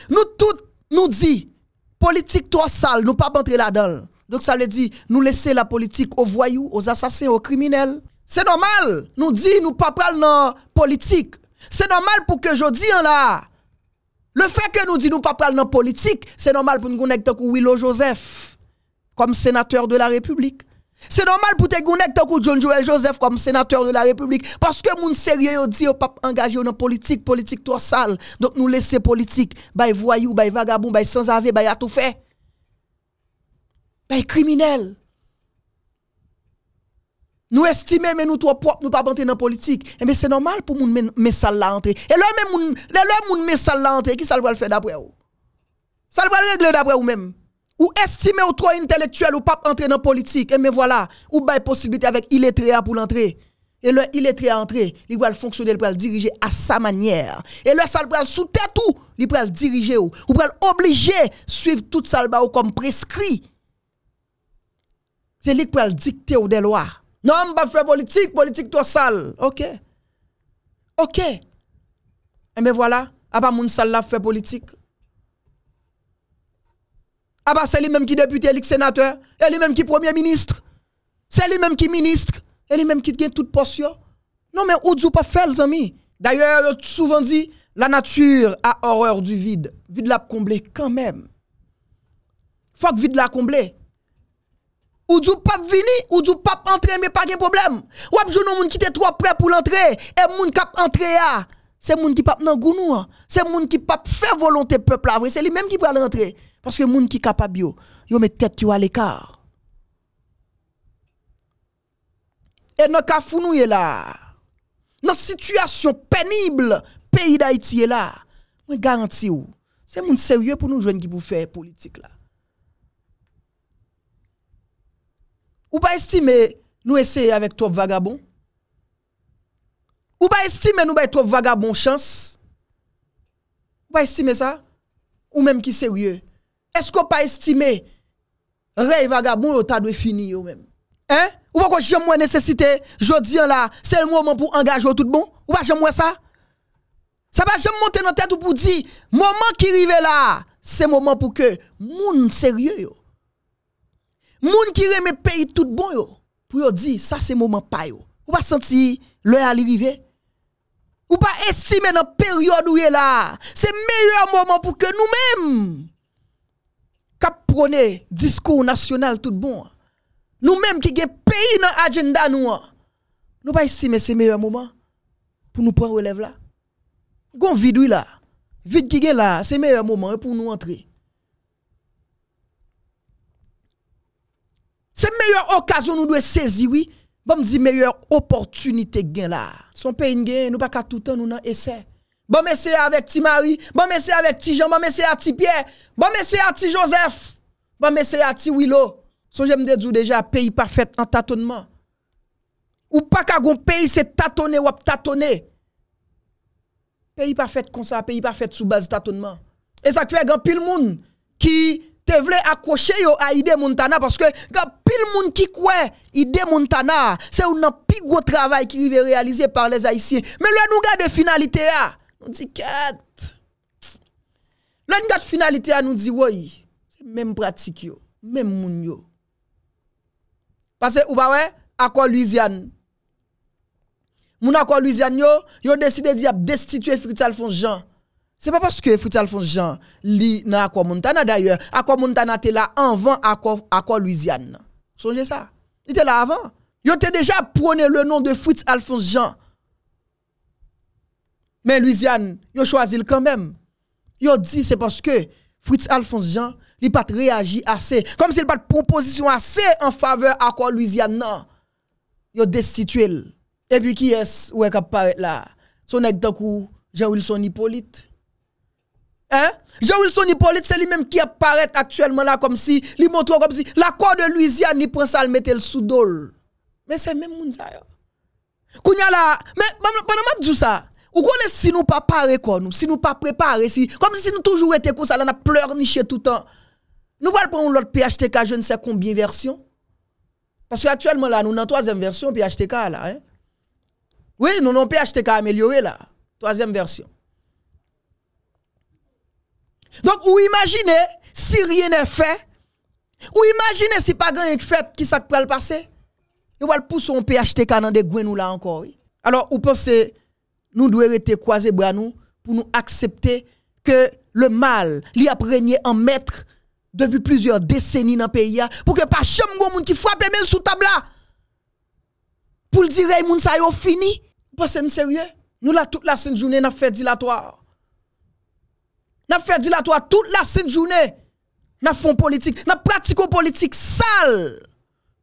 Nous tous, nous dit politique sale, nous pas entrer là-dedans. Donc ça veut dire, nous laisser la politique aux voyous, aux assassins, aux criminels. C'est normal. Nous dit, nous pas de politique. C'est normal pour que je dis hein, là. Le fait que nous dit nous pas de politique, c'est normal pour nous connecter avec Willow Joseph comme sénateur de la République. C'est normal pour nous connecter John Joel Joseph comme sénateur de la République parce que mon sérieux dit au pas engagé dans politique, politique trop sale. Donc nous laisser politique, by voyou, by vagabond, by sans avis by à tout fait. Ben, criminel. Nous estimons, mais nous trop propres, nous pas entrer dans la politique. Et eh, mais c'est normal pour nous mettre ça là Et là, même moun mettre ça là qui ça le faire d'après vous? Ça le régler d'après vous-même. Ou estimez ou trop intellectuel ou pas entrer dans la politique. Et eh, mais voilà, ou la possibilité avec illettré pour l'entrée. Et le illettré à entrer, il va fonctionner, il va le diriger à sa manière. Et le sale va sous tête tout, il va le diriger ou. Ou va obliger suivre tout ça comme prescrit. C'est lui qui dicter ou des lois. Non, on va faire politique, politique toi sale. OK. OK. Et eh bien voilà, à ah bah, mon moun sale fait politique. Abba ah c'est lui-même qui député, lui sénateur, et lui-même qui premier ministre. C'est lui-même qui ministre, et lui-même qui gagne toute portion. Non mais ou pas faire les amis. D'ailleurs, souvent dit la nature a horreur du vide. Vide l'a combler quand même. Faut que vide l'a combler ou du pape vini, ou du pape entrer, mais pas de problème. Ou ap jounou moun qui te trop prêt pour l'entrée, et moun kap entre ya. Ah. C'est moun qui pape nan gounou, ah. c'est moun qui pape fait volonté peuple vrai. c'est lui même qui pral l'entrer. Parce que moun qui capable yo, yo met tête yo à l'écart. Et nan kafounou est là. Nan situation pénible, pays d'Haïti est là. Je garantis ou, c'est moun sérieux pour nous jeunes qui vous faire politique là. Ou pas estimer nous essayer avec trop vagabond? Ou pas estimer nous trop vagabond chance? Ou pas estimer ça? Ou même qui sérieux? Est-ce qu'on pas estimer rêve vagabond ou ta doit finir ou même? Hein? Ou pas j'aime moi nécessité, jodi là, c'est le moment pour engager tout bon? Ou pas j'aime moi ça? Ça va jamais monter dans tête pour dire, moment qui arrive là, c'est moment pour que, moun sérieux yo gens qui remet pays tout bon pour yo dire ça c'est moment pas yo. Ou pas sentir l'heure à l'arrivée. Ou pas estimer dans période où est là, c'est meilleur moment pour que nous-mêmes cap le discours national tout bon. Nous-mêmes qui avons pays dans agenda nous. Nous pas estimer c'est meilleur moment pour nous prendre relève là. Gon vidéo là. Vide qui est là, c'est meilleur moment pour nous entrer. C'est meilleure occasion nous devons saisir, oui. Bon, me la meilleure opportunité gain là. Son pays gain, nous pas tout tout temps nous dans essai. Bon, essayer avec ti Marie, bon, essayer avec ti Jean, bon, c'est à ti Pierre, bon, vais à ti Joseph, bon, vais à ti Willow. son j'aime dire déjà pays parfait en tâtonnement. Ou pas qu'à gon pays c'est tâtonner ou tâtonner. Pays parfait comme ça, pays parfait sous base tâtonnement. Et ça fait grand pile monde qui je vle accrocher yo à idée Montana parce que a pile monde qui croit idée Montana, c'est un plus gros travail qui est réalisé par les haïtiens. Mais là nous garde finalité a, ah. nous dit quatre. Là nous garde finalité a ah, nous dit oui, c'est même pratique yo, même moun Parce que ou ba ouais, à quoi Louisiane Moun quoi Louisiane yo, yo décidé d'y destituer Fritz Alphonse Jean. C'est pas parce que Fritz Alphonse Jean lit dans Aqua Montana d'ailleurs. Aqua Montana était là avant Aqua, Louisiane. Songez ça. Il était là avant. Il était déjà prôné le nom de Fritz Alphonse Jean. Mais Louisiane, il choisi quand même. Il dit c'est parce que Fritz Alphonse Jean, n'a pas réagi assez. Comme s'il pas de proposition assez en faveur Aqua Louisiane. Non. Il destitué. Et puis qui est-ce qui est là? Son nègre Jean-Wilson Hippolyte. Hein? Jean-Wilson Hippolyte, c'est lui-même qui apparaît actuellement là comme si, lui montre comme si, l'accord de Louisiane, il prend ça, le sous dol. Mais c'est même monde. ça, Kounya là, mais pendant que je ça, vous connaissez si nous pas préparés, nous, si nous pas préparés si, comme si nous toujours étions comme ça, là, on a pleurniché tout le temps. Nous allons prendre l'autre PHTK, je ne sais combien version. Parce qu'actuellement là, nous avons troisième version PHTK là. Hein? Oui, nous avons PHTK amélioré là, troisième version. Donc, vous imaginez si rien n'est fait, ou imaginez si pas grand fait, qui ça peut le passer? Vous allez pousser un PHTK dans des nous là encore. Alors, vous pensez, nous devons rester croisés pour nous accepter que le mal, li a prégné en maître depuis plusieurs décennies dans le pays, hein, pour que pas chambre monde qui frappe même sous table là. Pour le dire, moun ça est fini. Vous pensez sérieux? Nous là, toute la sainte journée, nous fait dilatoire. N'a fait dilatoire toute la sainte journée. N'a font politique, n'a pratiqué politique sale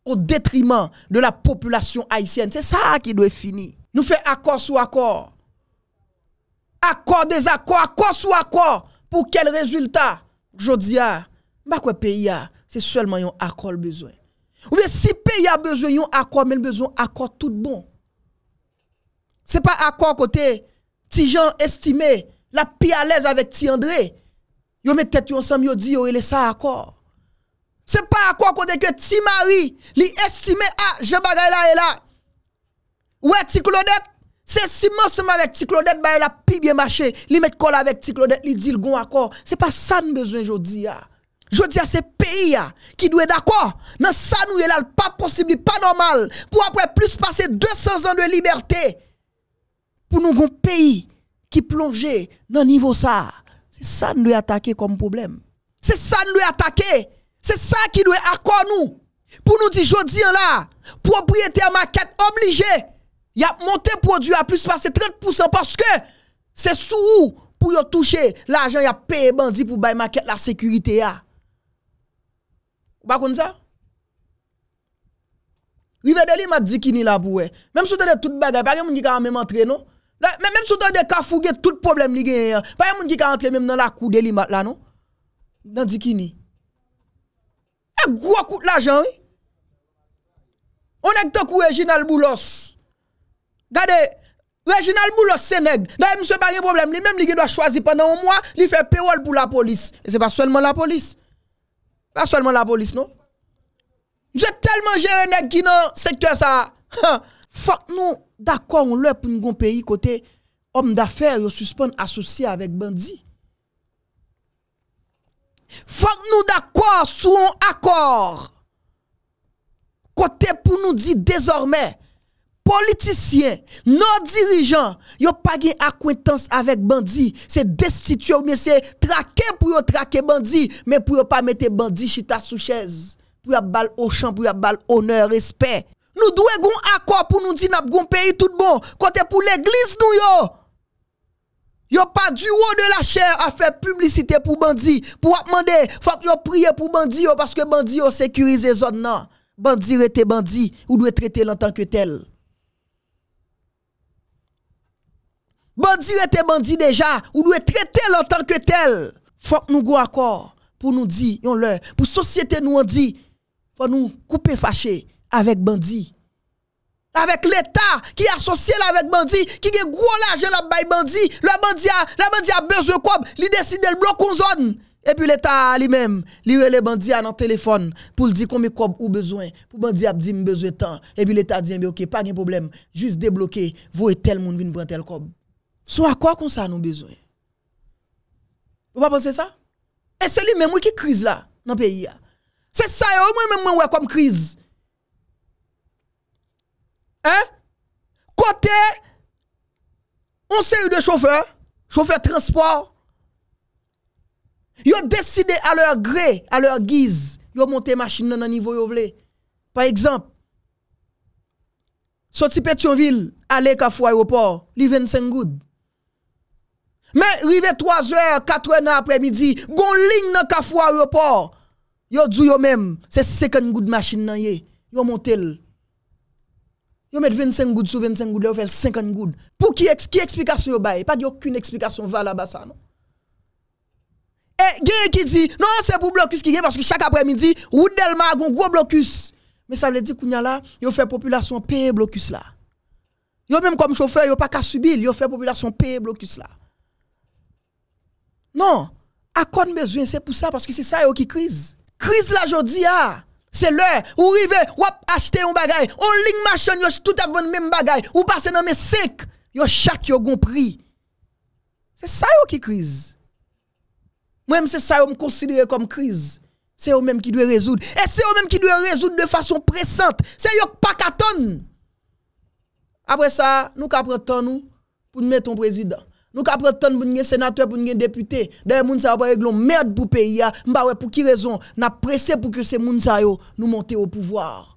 au détriment de la population haïtienne. C'est ça qui doit finir. Nous faisons accord sur accord. Accord des accords, accord sur accord. Pour quel résultat? Je dis, bah c'est seulement un accord besoin. Ou bien si pays a besoin yon accord, mais besoin accord tout bon. C'est pas accord côté, si gens estimé, la pi à l'aise avec Ti André. Yo met tête ensemble, yo dit yo est ça accord. C'est pas accord qu'on que Ti Marie li estime ah Jean Bagay là et là. Ouais Ti Claudette, c'est si ensemble avec Ti Claudette bah la pi bien marché, li met colle avec Ti Claudette, li dit le bon accord. C'est pas ça nous besoin jodi ah. Je dis à ces pays ah, qui doit d'accord. non ça, nous là, pas possible, pas normal. Pour après plus passer 200 ans de liberté. Pour nous, gon pays qui plonge dans niveau ça. C'est ça nous attaquer comme problème. C'est ça nous attaquer. C'est ça qui doit accord nous. Pour nous dire, je dis là, propriétaire maquette obligé, il a monté produit à plus de 30% parce que c'est sous où pour y toucher l'argent, il a payé bandit pour bailler maquette la sécurité. ne Vous pas comme ça? Riverdale m'a dit qu'il est là pour Même si vous avez tout bagay, pas moun qui même entrer non? Mèm sou tou de ka fougè tout problem li gen yon. Mèm moun di ki a entre mèm nan la kou de li mat la nou. Nan di ki ni. E gwa koute la jan. On ek to kou Reginald Boulos. Gade, Reginald Boulos se neg. Mèm moun se par yon problem li. Mèm li gen do a chwazi panan mwen li fè perol pou la polis. E se pa sòlman la polis. Pa sòlman la polis nou. Mèm se telman gen yon neg ki nan sektuè sa. Ha! Fak nou d'akwa ou lè pou nou goun peyi kote om d'afer yo suspon asosye avèk bandi. Fak nou d'akwa sou an akor kote pou nou di dezormè politisyen, non dirijan, yo pa gen akwetans avèk bandi. Se destituye ou men se trake pou yo trake bandi, men pou yo pa mette bandi chita sou chèz. Pou yo bal o chan, pou yo bal onèr, espè. Nous devons un accord pour nous dire que nous pays tout bon. Côté pour l'église, nous yo. Yo pas du haut de la chair à faire publicité pour bandits. Pour demander, faut que yo prier pour bandits parce que bandits yo sécurisé zone non. Bandits rete bandits ou doit traiter en tant que tel. Bandits rete bandits déjà ou doit traiter en tant que tel. Faut que nous go accord pour nous dire, pour société nous on dit, faut nous couper fâché avec bandit. Avec l'État qui est associé avec bandit, qui a gros l'argent la bail bandit. Le bandit a, le bandit a besoin quoi? Il décide de bloquer une zone. Et puis l'État lui-même, lui les bandits dans le téléphone pour lui dire combien quoi ou besoin. Pour bandit a besoin de temps. Et puis l'État dit OK, pas de problème, juste débloquer, vous et tel monde vient prendre tel cob. Soit quoi qu'on ça nous besoin. Vous pas penser ça Et c'est lui-même qui crise là dans le pays. C'est ça moi même moi comme crise. Hein? Côté, on série de chauffeurs, chauffeurs transport, ils ont décidé à leur gré, à leur guise, ils ont monté machine dans le niveau ils voulaient. Par exemple, sorti Petionville aller à l'aéroport li 25 goud. Mais rive 3h, 4h après-midi, gon ligne dans Kafou aéroport. Yo dou yo même, c'est 50 gouttes machine nan ont monté le. Vous mettez 25 gouttes sur 25 gouttes, vous faites 50 gouttes. Pour qui, explication vous avez Pas aucune explication valable à ça, non Et eh, quelqu'un qui dit, non, c'est pour blocus qui est, parce que chaque après-midi, route Delma a un gros blocus. Mais ça veut dire qu'on là, vous fait population payer blocus là. Vous même comme chauffeur, vous pas qu'à subir, vous fait population payer blocus là. Non, à quoi de besoin, c'est pour ça, parce que c'est ça qui crise. Crise là, je dis, ah. C'est l'heure. où arrivez, ou acheter un bagage. On ligne machine, tout à même bagage. Ou passe dans mes 5. Yo chaque yo prix. C'est ça est qui crise. Moi-même, c'est ça yo me considère comme crise. C'est eux même qui doivent résoudre. Et c'est eux même qui doivent résoudre de façon pressante. C'est eux qui pas Après ça, nous qu'apprenons nous pour mettre un président. Nous avons attendre pour sénateur, pour un député. D'ailleurs, nous avons régler merde pour pays. Mbawe, hein. pour qui raison Nous pressé pour que ces gens nous montent au pouvoir.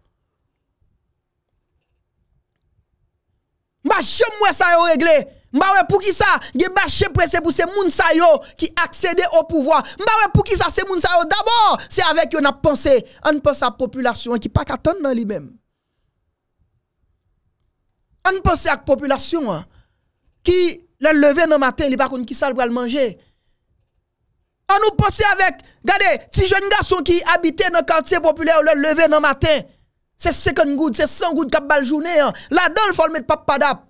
Mba moi ça yo réglé. Mbawe, pour qui ça Ge bache pressé pour ces gens qui accédaient au pouvoir. Mbawe, pour qui ça ces gens D'abord, c'est avec eux a pensé. On pense à la population qui pas qu'attendre dans lui-même. On pense à la population hein, qui le lever dans le matin, il pas qui sale pour le manger. On nous pense avec, regardez, si jeunes garçon qui habitait dans le quartier populaire, le lever dans le matin, c'est 50 gouttes, c'est 100 gouttes qui balles journée. Hein. La dedans il faut le mettre papa d'ap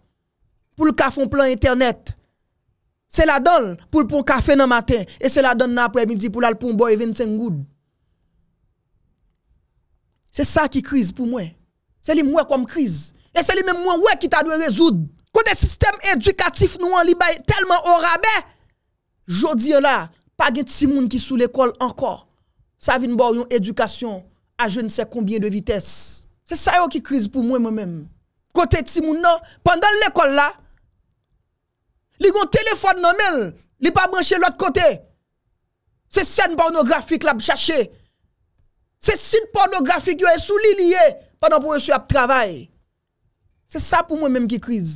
pour le café plan internet. C'est la donne pour le café dans le matin. Et c'est là-dedans après midi pour le pour boy 25 gouttes. C'est ça qui crise pour moi. C'est lui moi comme crise. Et c'est les même moi qui t'a dû résoudre. Kote sistem edukatif nou an li baye telman ora be, jodi la, pa gen tsi moun ki sou l'ekol anko, sa vin bo yon edukasyon a je ne se konbien de vites. Se sa yo ki kriz pou mwen mwen mèm. Kote tsi moun nan, pandan l'ekol la, li yon telefon nan men, li pa branche l'ot kote, se sen pornografik la b chache, se sen pornografik yo e sou li liye, pandan pou yon sou ap travay. Se sa pou mwen mèm ki kriz.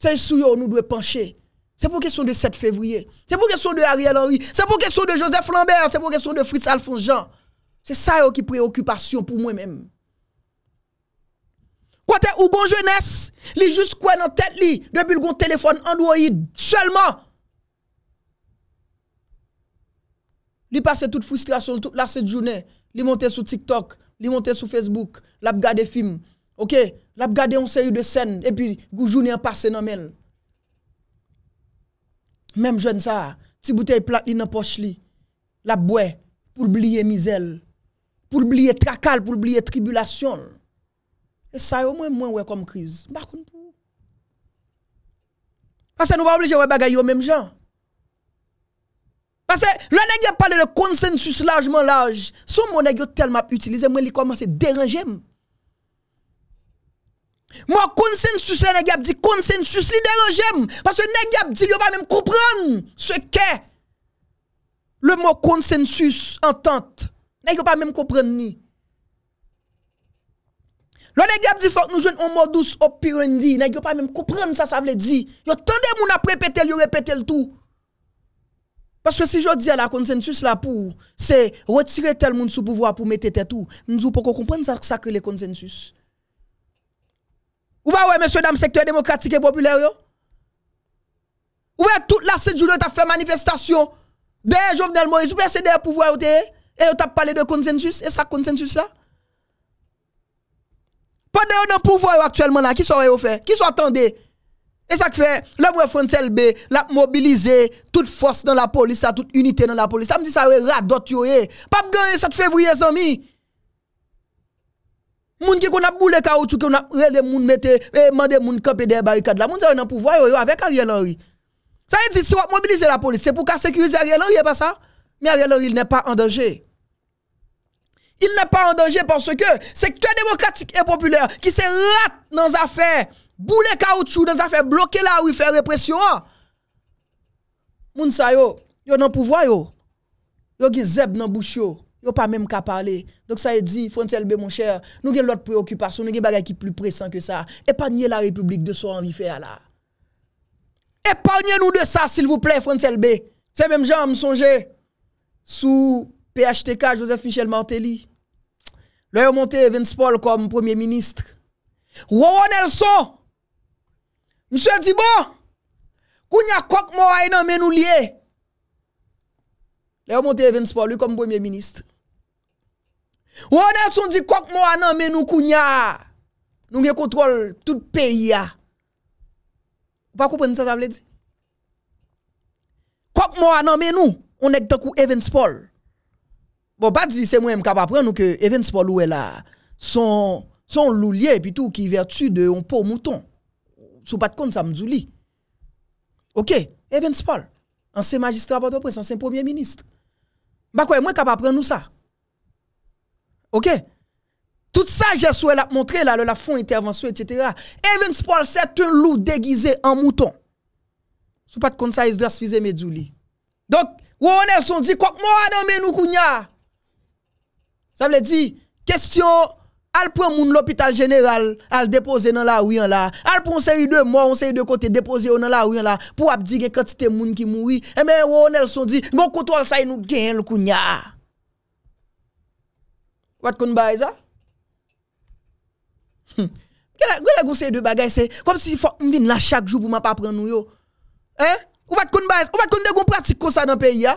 C'est sur nous devons pencher. C'est pour question de 7 février. C'est pour question de Ariel Henry. C'est pour question de Joseph Lambert. C'est pour question de Fritz Alphonse Jean. C'est ça qui préoccupation pour moi-même. Quand au bon jeunesse, il juste quoi dans tête depuis le téléphone Android seulement. Il passe toute frustration toute la cette journée, Il monte sur TikTok, il monte sur Facebook, l'a des films. OK, l'a regardé une série de scènes et puis journée passé dans mel. Même jeune ça, petit bouteille platine dans poche li, l'a boue pour oublier misère, pour oublier tracal, pour oublier tribulation. Et ça au moins moins ouais comme crise. Parce que nous pas obligés de bagaille aux même gens. Parce que le nèg parle de consensus largement large. Son mon nèg tellement utilisé, moi li commence à déranger. Moi, consensus, c'est le dit consensus, les dérange Parce que les nègres dit, pas même comprendre ce qu'est le mot consensus, entente. ne pas même comprendre ni. Le nègre dit, faut que nous jouions un modus au pirendi. pas même comprendre ça, ça veut dire. Yo, tendez mon à répéter, il répéter le tout. Parce que si je dis à la consensus là pour, c'est retirer tel monde sous pouvoir pour mettre tête tout. Nous ne pouvons pas comprendre ça, ça que le consensus. Ou pa wè mèche dame sektor demokratik e popüler yo? Ou wè tout la sèdjoulo ta fè manifestasyon Deye jovnel Moïse, ou wè sèdè pouwè yo teye? E yo ta pale de kontentus, e sa kontentus la? Po dè yo nan pouwè yo aktuellement la, ki so wè yo fè? Ki so attendè? E sa kwè, lè mwè frontel bè, lè ap mobilize Tout fòs nan la polisa, tout unitè nan la polisa Amdi sa wè radot yo ye Pap gè, e sa kwè vouye zami? Moun qui ont a boule caoutchouc qui a rele moun mette et eh, mandé moun camper des barricades là moun ça dans pouvoir yo avec Ariel Henry. Ça veut dire si on mobilise la police c'est pour sécuriser Ariel Henry pas ça Mais Ariel Henry n'est pas en danger. Il n'est pas en danger parce que secteur démocratique et populaire qui se rate dans les affaires boule caoutchouc dans les affaires bloquer la rue fait répression. Moun sa yo yo dans pouvoir yo. Yo qui zèb dans bouche yo. Yo pas même qu'à parler. Donc ça est dit, François B mon cher, nous avons l'autre préoccupation, nous avons bagay qui plus pressant que ça. Épargnez la République de soi en faire là. Épargnez-nous de ça, s'il vous plaît, François B. C'est même gens me songer sous PHTK, Joseph Michel Martelly. Là, monté Evans Paul comme premier ministre. Wawa Nelson, monsieur dit bon, kounya kok moi nan menou lié. Là, monté Evans Paul lui comme premier ministre a son dit kok moi non mais nou kounya. Nou gen contrôle tout pays ya. Ou pa ça sa sa vle di? Kok moi non mais nou, on ek coup Evans Paul. Bon, pas dit c'est moi qui apprendre nous que Evans Paul ou là son son loulier et puis tout qui vertu de on pot mouton. Sou pas de compte ça li. OK, Evans Paul, ancien magistrat Port-au-Prince, ancien premier ministre. Bah quoi, moi capable prendre nous ça. OK Tout ça, j'ai l'a montrer là, la fond intervention, etc. Evans Paul, c'est un loup déguisé en mouton. Sous pas de compte ça, il se Medzouli. Donc, on dit, quoi moi, non, nous, Ça veut dire, question, al prend moun l'hôpital général, al déposer dans la rue là, al prend série de morts, on série de côté déposer dans la rue là pour abdiquer quantité moun qui mouri. Eh mais ben, on dit bon contrôle ça nous gagne le kounya. Vat kon ba e za? Hm. Gwe la goun se yi dwe bagay se? Kom si si fok m vin la chak jou pou ma pa pran nou yo. Eh? Ou vat kon ba e za? Ou vat kon de goun pratiko sa nan peyi ya?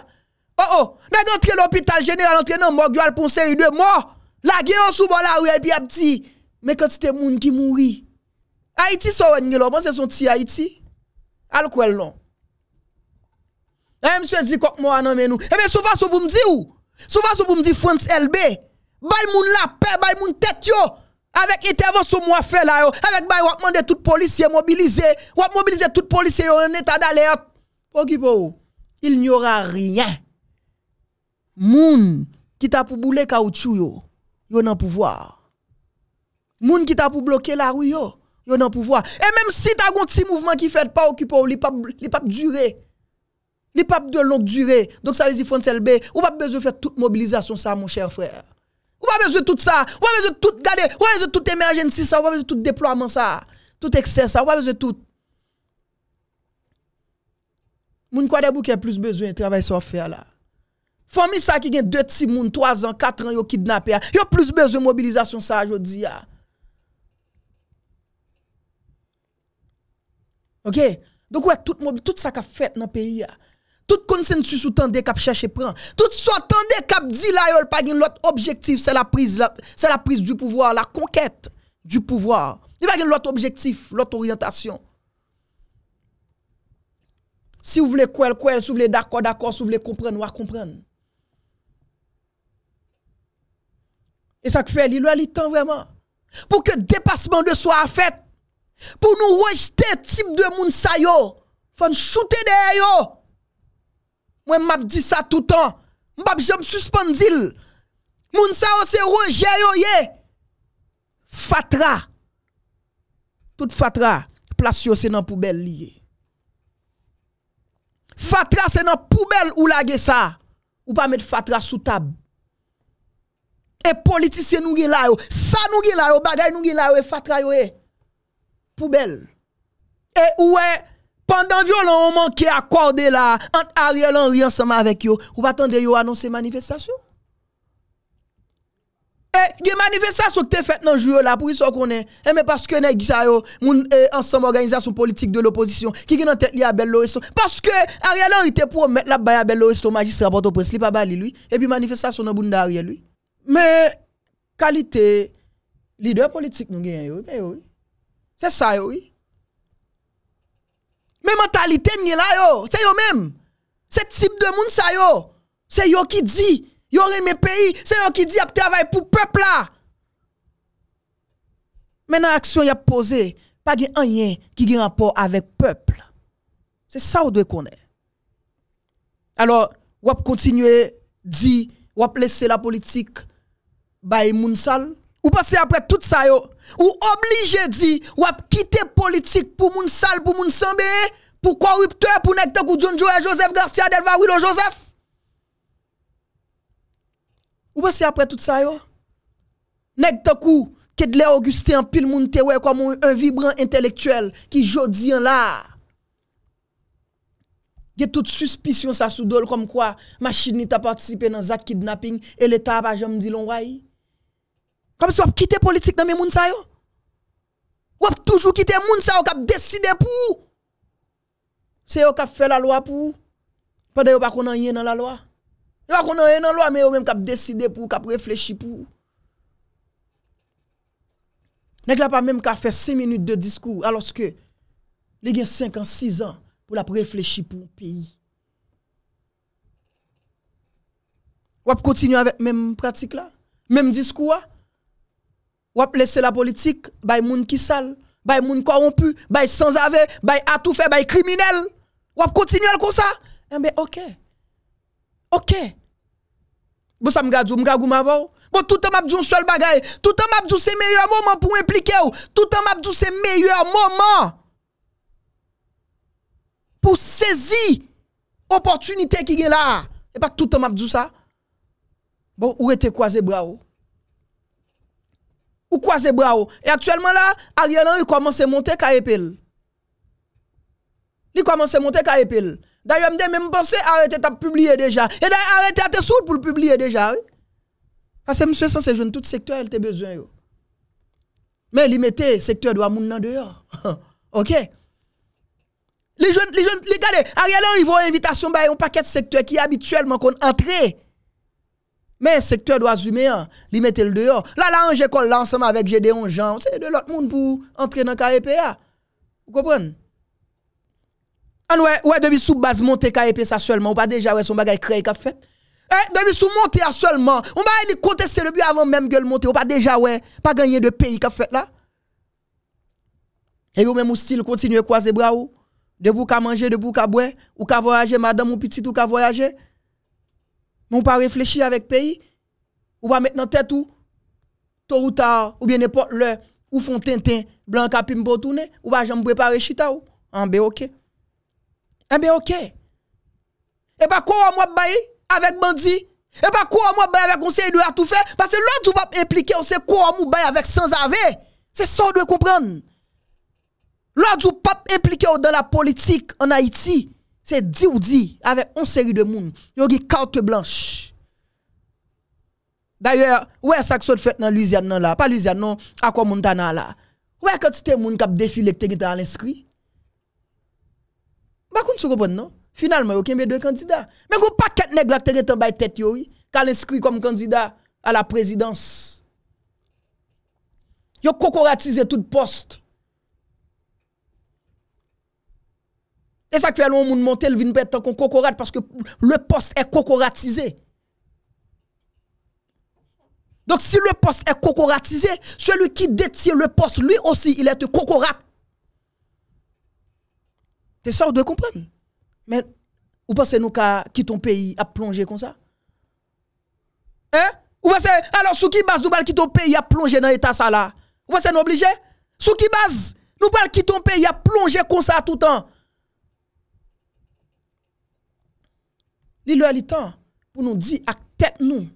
Oh oh! Nan gen entre l'hôpital general, entre nan mor gyo alpon se yi dwe. Mor! La gen yon soubo la ouye pi ap ti. Mekan ti te moun ki mouri. Haiti souwen nge lò. Monsen son ti Haiti. Al kwen lon. Eh m souwe zi kok mor anan men nou. Eh men souva soubo m zi ou? Souva soubo m zi front LB. Baï moun la paix, baï moun tête yo. Avec intervention moi fait là yo. Avec baï wap mande tout policier mobilisé. Wap mobiliser tout policier yo en état d'alerte. Pour Il n'y aura rien. Moun qui t'a pour bouler caoutchouc yo. Yo nan pouvoir. Moun qui t'a pour bloquer la rue yo. Yo nan pouvoir. Et même si t'as un si mouvement qui fait pas occupé, li pas li pas durer. Li pas de longue durée. Donc ça veut dire Fonzelbe, ou pas besoin de faire toute mobilisation ça mon cher frère. Ou wè bezwe tout sa? Ou wè bezwe tout gade? Ou wè bezwe tout emenjen si sa? Ou wè bezwe tout deployman sa? Tout ekse sa? Ou wè bezwe tout? Moun kwa debu ki e plus bezwe yon travay sa ofer la. Fon mi sa ki gen 2-3 moun, 3 an, 4 an yon kidnap ya. Yon plus bezwe mobilizasyon sa a jodi ya. Ok? Donk wè tout sa ka fet nan peyi ya. Tout consensus ou tendez cap chercher prend. Tout soit tendez cap dit là yol pas l'autre objectif, c'est la prise c'est la prise du pouvoir, la conquête du pouvoir. Il pas l'autre objectif, l'autre orientation. Si vous voulez quoi, quoi, si vous voulez d'accord, d'accord, si vous voulez comprendre, ou comprendre. Et ça fait l'île, le temps vraiment. Pour que dépassement de soi a fait. Pour nous rejeter type de monde ça, yo. Faut nous shooter derrière yo. Mwen map di sa toutan Mwen pap jom suspandil Moun sa o se roje yo ye Fatra Tout fatra Plasyo se nan poubel li ye Fatra se nan poubel ou la ge sa Ou pa met fatra sou tab E politise nou ge layo Sa nou ge layo Bagay nou ge layo E fatra yo ye Poubel E ou e Pendant violent on manque accordé là, entre Ariel Henry ensemble avec yo, ou attendez yo annoncer manifestation. Et eh, les manifestation que tu faites dans le jour là pour y'a. qu'on est. Eh, mais parce que nous ça yo, eh, ensemble organisation politique de l'opposition qui est dans tête li Abel esto. parce que Ariel Henry pour mettre la baye Abel magistrat porte au prince li pas bali lui et puis manifestation dans bunda Ariel lui. Mais qualité leader politique nous mais oui, c'est ça, oui. Mais mentalité n'y là c'est yo même. C'est type de monde ça yo. C'est yo qui dit, yo mes pays, c'est yo qui dit a travail pour peuple là. Maintenant l'action y a posé, pas de rien qui a rapport avec peuple. C'est ça ou doit connaître. Alors, vous continuez continuer dit, vous laissez laisser la politique by moun sale ou pensez après tout ça yo, ou obligé dit ou ap quitter politique pour moun sale pour moun sambé, pour corrupteur, pour nek ou John Joel Joseph Garcia Delva Willow Joseph. Ou pensez après tout ça yo, nek ou Kedle Augustin pile moun te comme un vibrant intellectuel qui jodi en là. Ge toute suspicion ça sous dol comme quoi machine ni t'a participé dans zak kidnapping et l'état pas jamais dit l'on waye. Comme si on quitté politique dans mes moun sa yo. toujours quitté les sa yo décider décidé pour. C'est eux qui fait la loi pour. Pendant yo pas connait rien dans la loi. Yo pas connait rien dans la loi mais eux même décidé pour, vous, réfléchi pour. Nèg la pas même fait 5 minutes de discours alors que les gen 5 ans, 6 ans pour la réfléchir pour pays. Ou continué avec même pratique là, même discours ou laisser la politique, bay moun ki sale, bay moun corrompu, bay sans ave, bay tout fait, bay criminel. Ou continuer comme ça. Eh ben ok. Ok. Bon, ça m'gadou, m'gadou m'avou. Bon, tout le dit un seul bagay. Tout le m'a m'abdou c'est meilleur moment pour impliquer ou. Tout le m'a m'abdou c'est meilleur moment pour saisir opportunité qui est là. Et pas tout le m'a m'abdou ça. Bon, ou était croisé bras ou c'est bravo? Et actuellement là, Ariel Henry commence à monter Kaepel. Il commence à monter Kaepel. D'ailleurs, même pensé arrêter de publier déjà. Et d'ailleurs, arrêter à te sourd pour le publier déjà. Oui? Parce que monsieur, sans c'est jeune, tout secteur, il a besoin. Mais il mettait secteur doit moun nan dehors. [LAUGHS] OK. Les jeunes, les jeunes, gars, Ariel Henry voit invitation par bah, un paquet de secteurs qui habituellement qu'on entre mais secteur doit humains, ils mettez le dehors. Là, là, on j'école là ensemble avec Gédéon Jean. C'est de l'autre monde pour entrer dans KEPA. Vous comprenez? Ah ouais, ouais, depuis sous base monter KEP seulement. Ou pas déjà, ouais, son bagage créé qu'a fait. Eh, depuis sous monter seulement. On va aller contester le but avant même que le monter. Ou pas déjà, ouais, pas gagner de pays qu'a fait là. Et vous même aussi le continuez à croiser bras ou. De vous qu'à manger, de vous qu'à boire, ou qu'à voyager, madame ou petit ou qu'à voyager. Mais on pas réfléchir avec pays. Ou pas mettre dans tête tout. Tôt ou tard, ou bien n'importe le, ou font tintin, blanc à pimbo ou pas réfléchir. préparer chita ou. Ah, en ok. Eh en be ok. Et eh pas ben, quoi moi baye avec bandi Et eh pas ben, quoi moi baye avec conseil de la tout faire. Parce que l'autre ou pas impliquer on sait quoi moi baye avec sans ave C'est ça qu'on doit comprendre. L'autre ou pas impliquer dans la politique en Haïti. C'est dit ou dit avec une série de monde. Yo qui carte blanche. D'ailleurs, ouais ça que ça fait dans Louisiane là, pas Louisiane non, à quoi Montana là. Ouais quantité monde qui a défilé qui était à l'inscrit. Bah qu'on se comprend non Finalement, il y a deux candidats. Mais il pas quatre nègres qui sont en tête, qui l'inscrit comme candidat à la présidence. Ils ont tout poste. Et ça fait l'on monte, elle vient perdre tant cocorate parce que le poste est cocoratisé. Donc si le poste est cocoratisé, celui qui détient le poste, lui aussi, il est cocorate. C'est ça, vous devez comprendre. Mais vous pensez nous qu'à quitter ton pays à plonger comme ça Hein Vous pensez, alors sous qui base nous allons quitter ton pays à plonger dans l'état ça là Vous pensez nous obligé Sous qui base nous allons quitter ton pays à plonger comme ça tout le temps C'est le temps pour nous dire à tête nous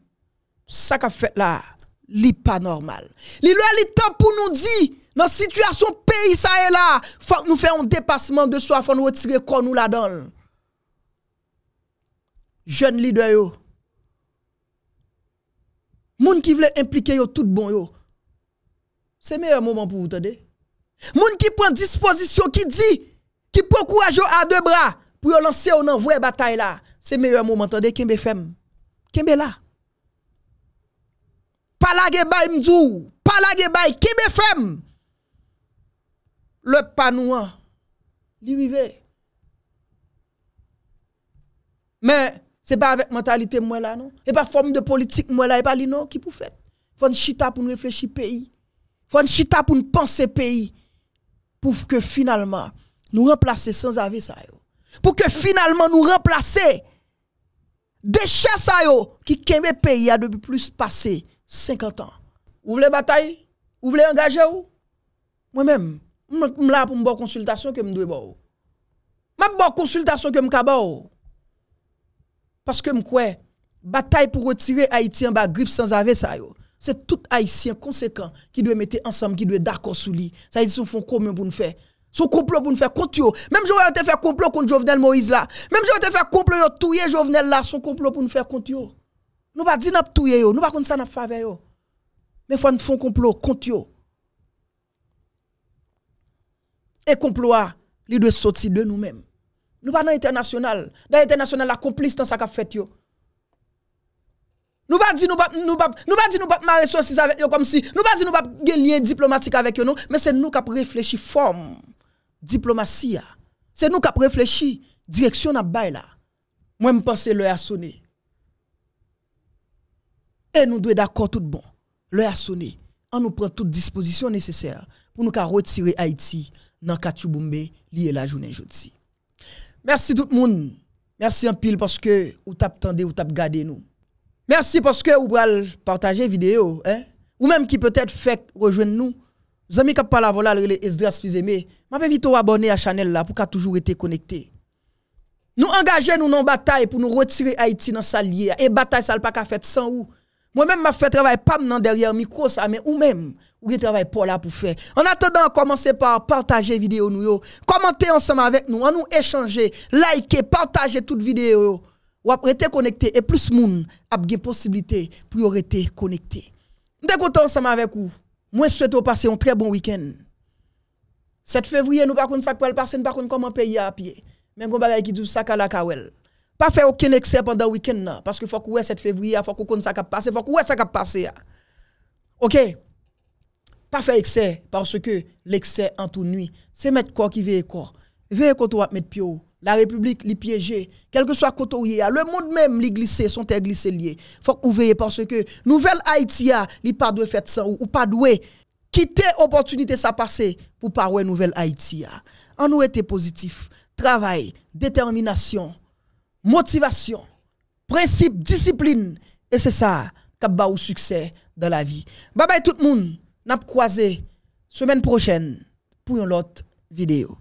ça qu'a fait là li pas normal C'est le temps pour nous dire dans situation pays ça est là faut nous faire un dépassement de soi faut nous retirer corps nous là-dedans jeune leader yo qui veut impliquer tout bon yo c'est meilleur moment pour vous Les gens qui prend disposition qui dit qui prend courage à deux bras pour lancer une vraie bataille là c'est meilleur moment tande kembe Qui kembe là pas la bay mdou pas la bay kembe femme le panouan li Mais mais c'est pas avec mentalité moi là non et pas forme de politique moi là et pas li non qui pour faire faut chita pour nous réfléchir pays faut chita pour penser pays pour que finalement nous remplacer sans avis ça pour que finalement nous remplacer des ça yo, qui kembe pays a depuis plus passé 50 ans. Vous voulez bataille? Vous voulez engager Moi-même, je là pour une consultation que je dois faire. Je bonne consultation que je dois Parce que je crois, bataille pour retirer Haïti en bas grippe sans arrêt ça C'est tout Haïtien conséquent qui doit mettre ensemble, qui doit d'accord sur lui. Ça veut dire qu'ils font commun pour nous faire. Son complot pour nous faire contre Même si on te fait complot contre Jovenel Moïse là. Même si on te fait complot yo touye Jovenel là, son complot pour nous faire contre yo. Nous pas dit n'a touye yo, nous pas contre ça n'a faveur yo. Mais faut nous faire complot contre yo. Et complot a, il doit sortir de nous-mêmes. Nous pas dans international. Dans international la complice dans ça qu'a fait Nous pas dit nous pas nous pas nous pas dit nous pas avec eux comme si nous pas dit nous pas lien diplomatique avec eux non, mais c'est nous qui réfléchir forme diplomatie. Ah. C'est nous qui avons réfléchi. Direction n'a baille là. Moi, je pense que l'heure a sonné. Et nous devons d'accord tout bon. L'heure a sonné. On nous prend toutes dispositions nécessaires pour nous retirer Haïti dans Katouboumbe lié la journée aujourd'hui. Merci tout le monde. Merci en pile parce que vous t'attendez, tendez, vous t'avez gardé nous. Merci parce que vous partager la vidéo. Hein. Ou même qui peut-être fait rejoindre nous Zami qui la voilà les Esdras Je m'a invite à abonner à la là pour qu'à toujours été connecté. Nous engager nous dans bataille pour nous retirer Haïti dans sa liée et bataille ça pas fait sans ou. Moi-même m'a fait travail pas maintenant derrière micro ça mais ou même ou bien travail pas là pour faire. En attendant commencez par partager vidéo nous commenter ensemble avec nous, on nous échanger, liker, partager toute vidéo Ou après connecté et plus moun a possibilité pour rester connecté. Nous content ensemble avec vous. Moi, je souhaite passer un très bon week-end. 7 février, nous ne pouvons pas passer, nous ne pouvons pas comment payer à pied. Mais nous avons qui dit ça à la kawel. Pas faire aucun excès pendant le week-end, parce que faut que 7 février, il faut qu'on ça passer, il faut que ça passer. Hein. OK? Pas faire excès, parce que l'excès en toute nuit, c'est mettre quoi qui veut quoi. Veille quoi tu vas mettre pied la République les piéger, quel que soit côté le monde même les glisser, son terre glissé lié. Faut vous parce que nouvelle Haïti a, li pas doit faire ça ou, pas doit quitter opportunité ça passer pour pas ouais nouvelle Haïti En nous positif, travail, détermination, motivation, principe, discipline et c'est ça qui ba au succès dans la vie. Bye bye tout le monde, n'a croisé semaine prochaine pour une autre vidéo.